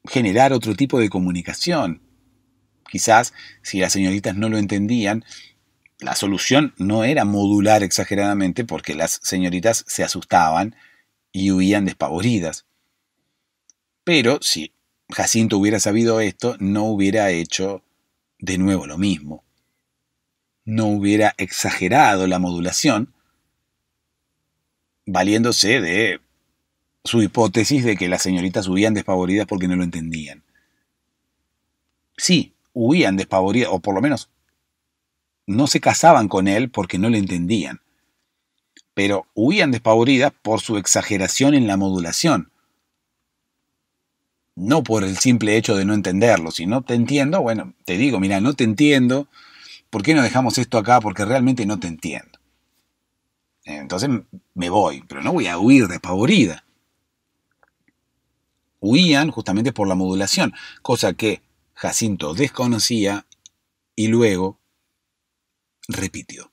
generar otro tipo de comunicación. Quizás si las señoritas no lo entendían, la solución no era modular exageradamente porque las señoritas se asustaban y huían despavoridas. Pero si Jacinto hubiera sabido esto, no hubiera hecho de nuevo lo mismo. No hubiera exagerado la modulación valiéndose de su hipótesis de que las señoritas huían despavoridas porque no lo entendían. Sí, huían despavoridas, o por lo menos no se casaban con él porque no lo entendían, pero huían despavoridas por su exageración en la modulación. No por el simple hecho de no entenderlo, si no te entiendo, bueno, te digo, mira, no te entiendo, ¿por qué no dejamos esto acá? Porque realmente no te entiendo. Entonces me voy, pero no voy a huir despavorida. Huían justamente por la modulación, cosa que Jacinto desconocía y luego repitió.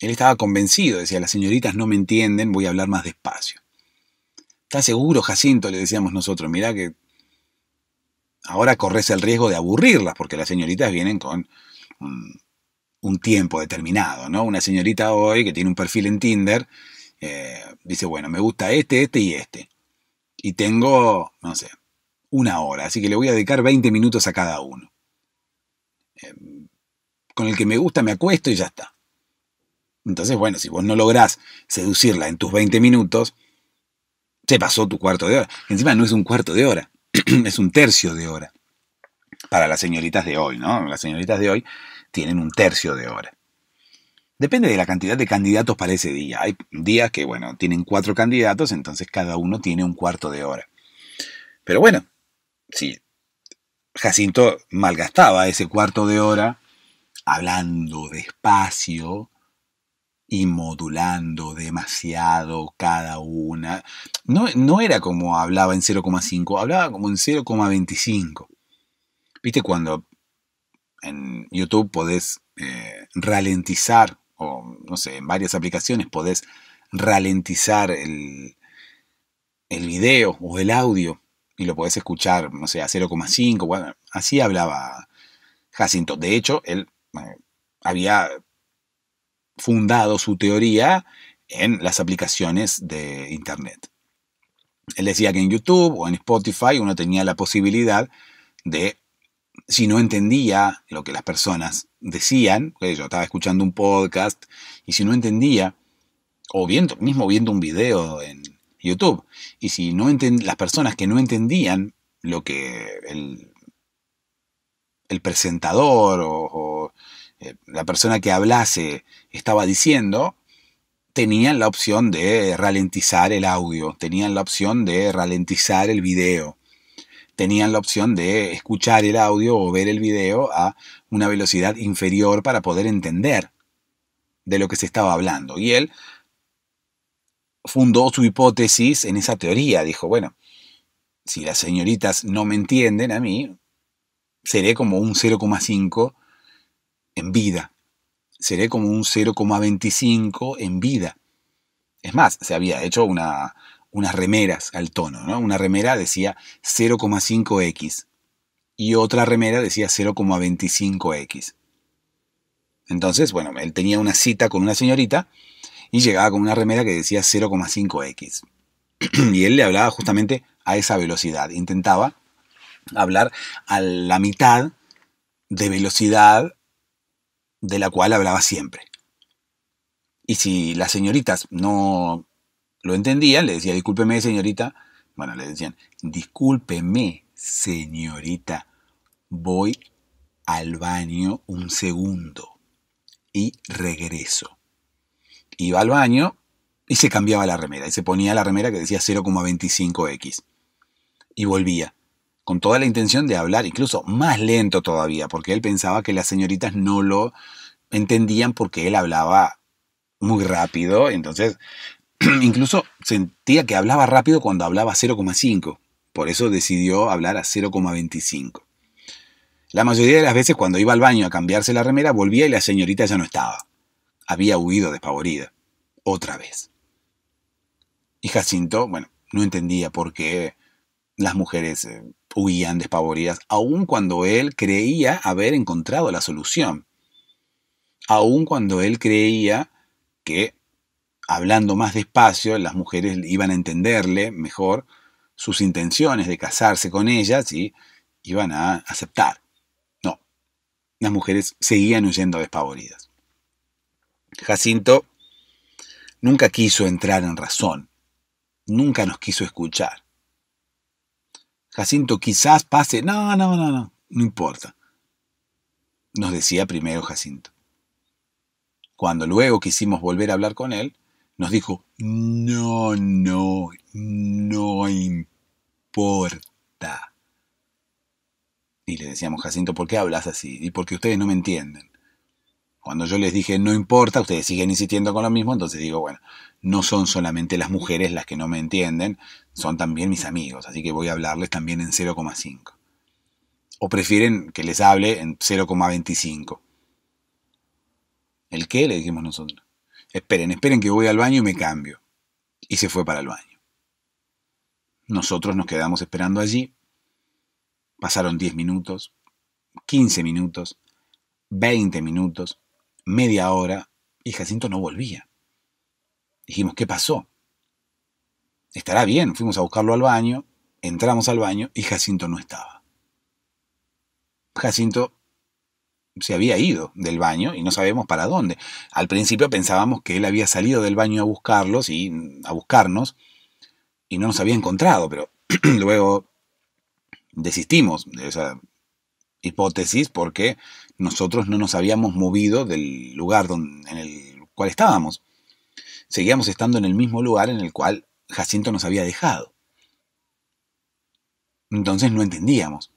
Él estaba convencido, decía, las señoritas no me entienden, voy a hablar más despacio. ¿Estás seguro, Jacinto? le decíamos nosotros, Mira que ahora corres el riesgo de aburrirlas, porque las señoritas vienen con un tiempo determinado, ¿no? Una señorita hoy que tiene un perfil en Tinder eh, dice, bueno, me gusta este, este y este. Y tengo, no sé, una hora, así que le voy a dedicar 20 minutos a cada uno. Eh, con el que me gusta me acuesto y ya está. Entonces, bueno, si vos no lográs seducirla en tus 20 minutos, se pasó tu cuarto de hora. Encima no es un cuarto de hora, <clears throat> es un tercio de hora. Para las señoritas de hoy, ¿no? Las señoritas de hoy tienen un tercio de hora. Depende de la cantidad de candidatos para ese día. Hay días que, bueno, tienen cuatro candidatos, entonces cada uno tiene un cuarto de hora. Pero bueno, si Jacinto malgastaba ese cuarto de hora hablando despacio y modulando demasiado cada una. No, no era como hablaba en 0,5, hablaba como en 0,25. ¿Viste cuando en YouTube podés eh, ralentizar, o no sé, en varias aplicaciones podés ralentizar el, el video o el audio y lo podés escuchar, no sé, a 0,5. así hablaba Jacinto. De hecho, él eh, había fundado su teoría en las aplicaciones de Internet. Él decía que en YouTube o en Spotify uno tenía la posibilidad de si no entendía lo que las personas decían, yo estaba escuchando un podcast y si no entendía, o viendo, mismo viendo un video en YouTube, y si no las personas que no entendían lo que el, el presentador o, eh, la persona que hablase estaba diciendo, tenían la opción de ralentizar el audio, tenían la opción de ralentizar el video tenían la opción de escuchar el audio o ver el video a una velocidad inferior para poder entender de lo que se estaba hablando. Y él fundó su hipótesis en esa teoría. Dijo, bueno, si las señoritas no me entienden a mí, seré como un 0,5 en vida. Seré como un 0,25 en vida. Es más, se había hecho una unas remeras al tono, ¿no? Una remera decía 0,5x y otra remera decía 0,25x. Entonces, bueno, él tenía una cita con una señorita y llegaba con una remera que decía 0,5x. <clears throat> Y él le hablaba justamente a esa velocidad. Intentaba hablar a la mitad de velocidad de la cual hablaba siempre. Y si las señoritas no lo entendían, le decía, discúlpeme señorita. Bueno, le decían, discúlpeme señorita, voy al baño un segundo y regreso. Iba al baño y se cambiaba la remera y se ponía la remera que decía 0,25x. Y volvía, con toda la intención de hablar, incluso más lento todavía, porque él pensaba que las señoritas no lo entendían porque él hablaba muy rápido, entonces <clears throat> Incluso sentía que hablaba rápido cuando hablaba 0,5. Por eso decidió hablar a 0,25. La mayoría de las veces cuando iba al baño a cambiarse la remera volvía y la señorita ya no estaba. Había huido despavorida. Otra vez. Y Jacinto, bueno, no entendía por qué las mujeres eh, huían despavoridas, aun cuando él creía haber encontrado la solución. Aun cuando él creía que hablando más despacio, las mujeres iban a entenderle mejor sus intenciones de casarse con ellas y iban a aceptar. No, las mujeres seguían huyendo despavoridas. Jacinto nunca quiso entrar en razón, nunca nos quiso escuchar. Jacinto quizás pase, no, no, no, no, no importa. Nos decía primero Jacinto. Cuando luego quisimos volver a hablar con él, nos dijo, no, no, no importa. Y le decíamos, Jacinto, ¿por qué hablas así? Y porque ustedes no me entienden. Cuando yo les dije no importa, ustedes siguen insistiendo con lo mismo, entonces digo, bueno, no son solamente las mujeres las que no me entienden, son también mis amigos, así que voy a hablarles también en 0,5. O prefieren que les hable en 0,25. ¿El qué? Le dijimos nosotros. Esperen, esperen que voy al baño y me cambio. Y se fue para el baño. Nosotros nos quedamos esperando allí. Pasaron 10 minutos, 15 minutos, 20 minutos, media hora, y Jacinto no volvía. Dijimos, ¿qué pasó? Estará bien, fuimos a buscarlo al baño, entramos al baño y Jacinto no estaba. Jacinto se había ido del baño y no sabemos para dónde. Al principio pensábamos que él había salido del baño a buscarlos y a buscarnos y no nos había encontrado, pero <clears throat> luego desistimos de esa hipótesis porque nosotros no nos habíamos movido del lugar en el cual estábamos. Seguíamos estando en el mismo lugar en el cual Jacinto nos había dejado. Entonces no entendíamos.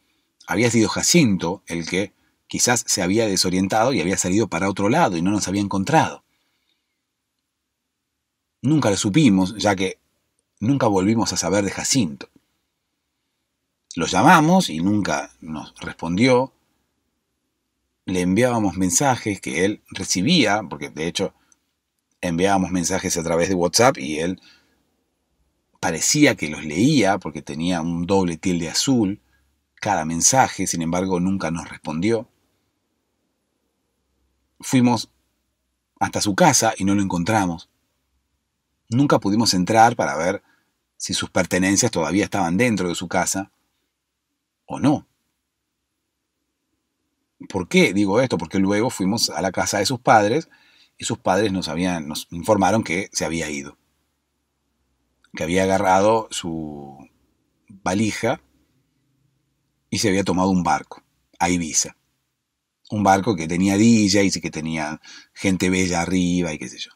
Había sido Jacinto el que Quizás se había desorientado y había salido para otro lado y no nos había encontrado. Nunca lo supimos, ya que nunca volvimos a saber de Jacinto. Lo llamamos y nunca nos respondió. Le enviábamos mensajes que él recibía, porque de hecho enviábamos mensajes a través de WhatsApp y él parecía que los leía porque tenía un doble tilde azul cada mensaje, sin embargo nunca nos respondió fuimos hasta su casa y no lo encontramos. Nunca pudimos entrar para ver si sus pertenencias todavía estaban dentro de su casa o no. ¿Por qué digo esto? Porque luego fuimos a la casa de sus padres y sus padres nos nos informaron que se había ido. Que había agarrado su valija y se había tomado un barco a Ibiza un barco que tenía DJs y que tenía gente bella arriba y qué sé yo.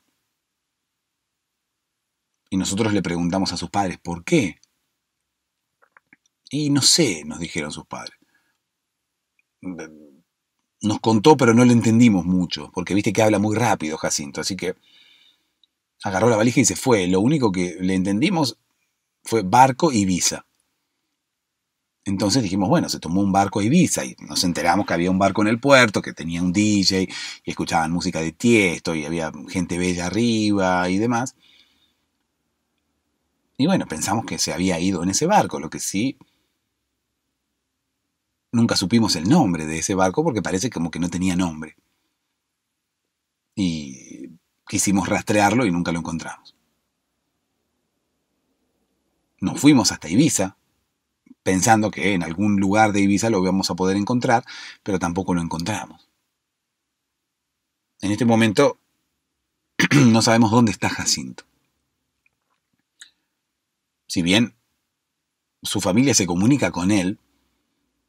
Y nosotros le preguntamos a sus padres, ¿por qué? Y no sé, nos dijeron sus padres. Nos contó, pero no le entendimos mucho, porque viste que habla muy rápido Jacinto, así que agarró la valija y se fue. Lo único que le entendimos fue barco y visa. Entonces dijimos, bueno, se tomó un barco a Ibiza y nos enteramos que había un barco en el puerto que tenía un DJ y escuchaban música de tiesto y había gente bella arriba y demás. Y bueno, pensamos que se había ido en ese barco, lo que sí nunca supimos el nombre de ese barco porque parece como que no tenía nombre. Y quisimos rastrearlo y nunca lo encontramos. Nos fuimos hasta Ibiza, pensando que en algún lugar de Ibiza lo vamos a poder encontrar, pero tampoco lo encontramos. En este momento <clears throat> no sabemos dónde está Jacinto. Si bien su familia se comunica con él,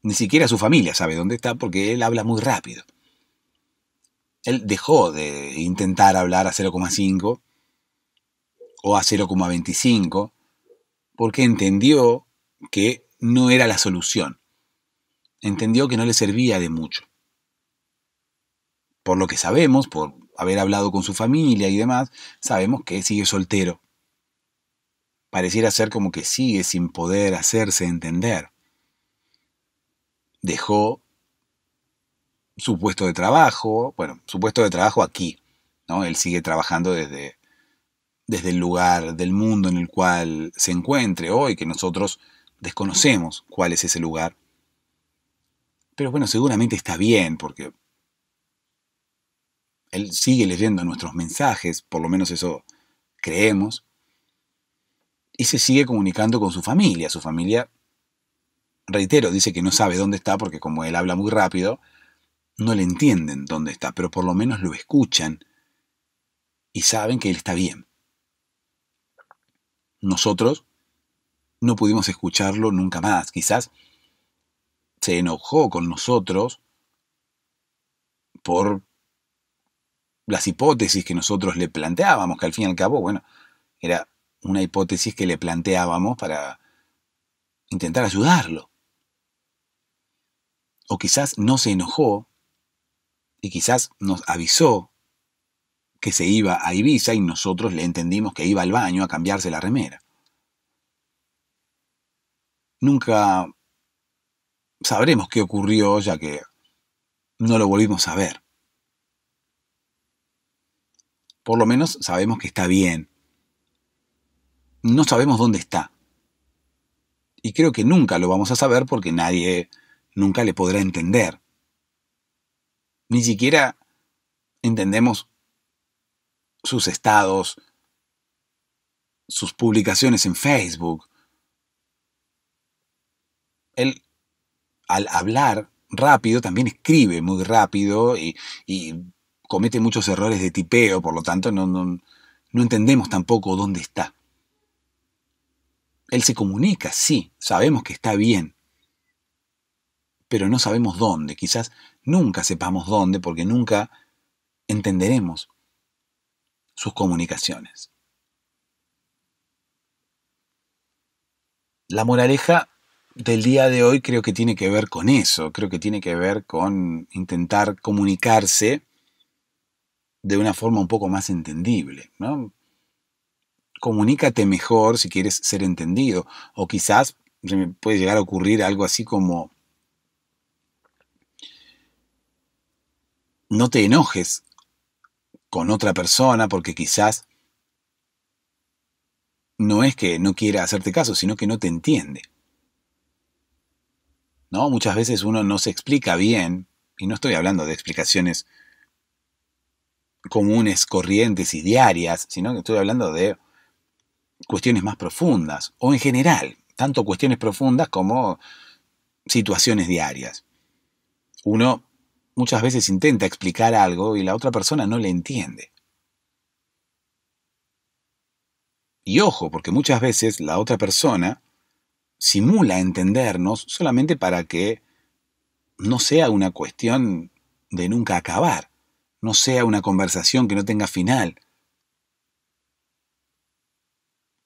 ni siquiera su familia sabe dónde está porque él habla muy rápido. Él dejó de intentar hablar a 0,5 o a 0,25 porque entendió que no era la solución. Entendió que no le servía de mucho. Por lo que sabemos, por haber hablado con su familia y demás, sabemos que sigue soltero. Pareciera ser como que sigue sin poder hacerse entender. Dejó su puesto de trabajo, bueno, su puesto de trabajo aquí, ¿no? Él sigue trabajando desde, desde el lugar del mundo en el cual se encuentre hoy, que nosotros desconocemos cuál es ese lugar. Pero bueno, seguramente está bien, porque él sigue leyendo nuestros mensajes, por lo menos eso creemos, y se sigue comunicando con su familia. Su familia, reitero, dice que no sabe dónde está porque como él habla muy rápido, no le entienden dónde está, pero por lo menos lo escuchan y saben que él está bien. Nosotros no pudimos escucharlo nunca más. Quizás se enojó con nosotros por las hipótesis que nosotros le planteábamos, que al fin y al cabo, bueno, era una hipótesis que le planteábamos para intentar ayudarlo. O quizás no se enojó y quizás nos avisó que se iba a Ibiza y nosotros le entendimos que iba al baño a cambiarse la remera nunca sabremos qué ocurrió ya que no lo volvimos a ver. Por lo menos sabemos que está bien. No sabemos dónde está. Y creo que nunca lo vamos a saber porque nadie nunca le podrá entender. Ni siquiera entendemos sus estados, sus publicaciones en Facebook, él al hablar rápido también escribe muy rápido y, comete muchos errores de tipeo, por lo tanto no, no entendemos tampoco dónde está. Él se comunica, sí, sabemos que está bien, pero no sabemos dónde. Quizás nunca sepamos dónde porque nunca entenderemos sus comunicaciones. La moraleja del día de hoy creo que tiene que ver con eso, creo que tiene que ver con intentar comunicarse de una forma un poco más entendible, ¿no? Comunícate mejor si quieres ser entendido, o quizás puede llegar a ocurrir algo así como no te enojes con otra persona porque quizás no es que no quiera hacerte caso, sino que no te entiende. Muchas veces uno no se explica bien, y no estoy hablando de explicaciones comunes, corrientes y diarias, sino que estoy hablando de cuestiones más profundas, o en general, tanto cuestiones profundas como situaciones diarias. Uno muchas veces intenta explicar algo y la otra persona no le entiende. Y ojo, porque muchas veces la otra persona simula entendernos solamente para que no sea una cuestión de nunca acabar, no sea una conversación que no tenga final.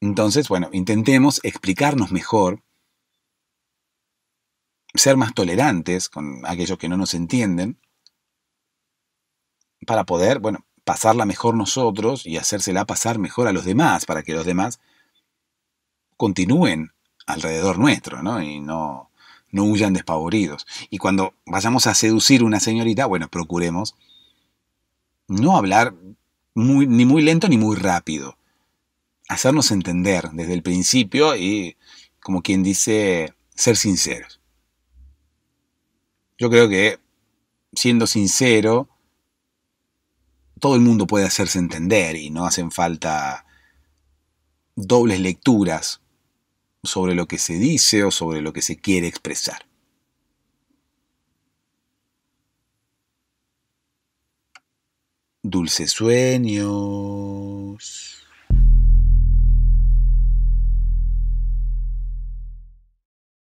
Entonces, bueno, intentemos explicarnos mejor, ser más tolerantes con aquellos que no nos entienden, para poder, bueno, pasarla mejor nosotros y hacérsela pasar mejor a los demás, para que los demás continúen alrededor nuestro, ¿no? Y no, no huyan despavoridos. Y cuando vayamos a seducir una señorita, bueno, procuremos no hablar ni muy lento ni muy rápido. Hacernos entender desde el principio y, como quien dice, ser sinceros. Yo creo que siendo sincero, todo el mundo puede hacerse entender y no hacen falta dobles lecturas sobre lo que se dice o sobre lo que se quiere expresar. Dulces sueños.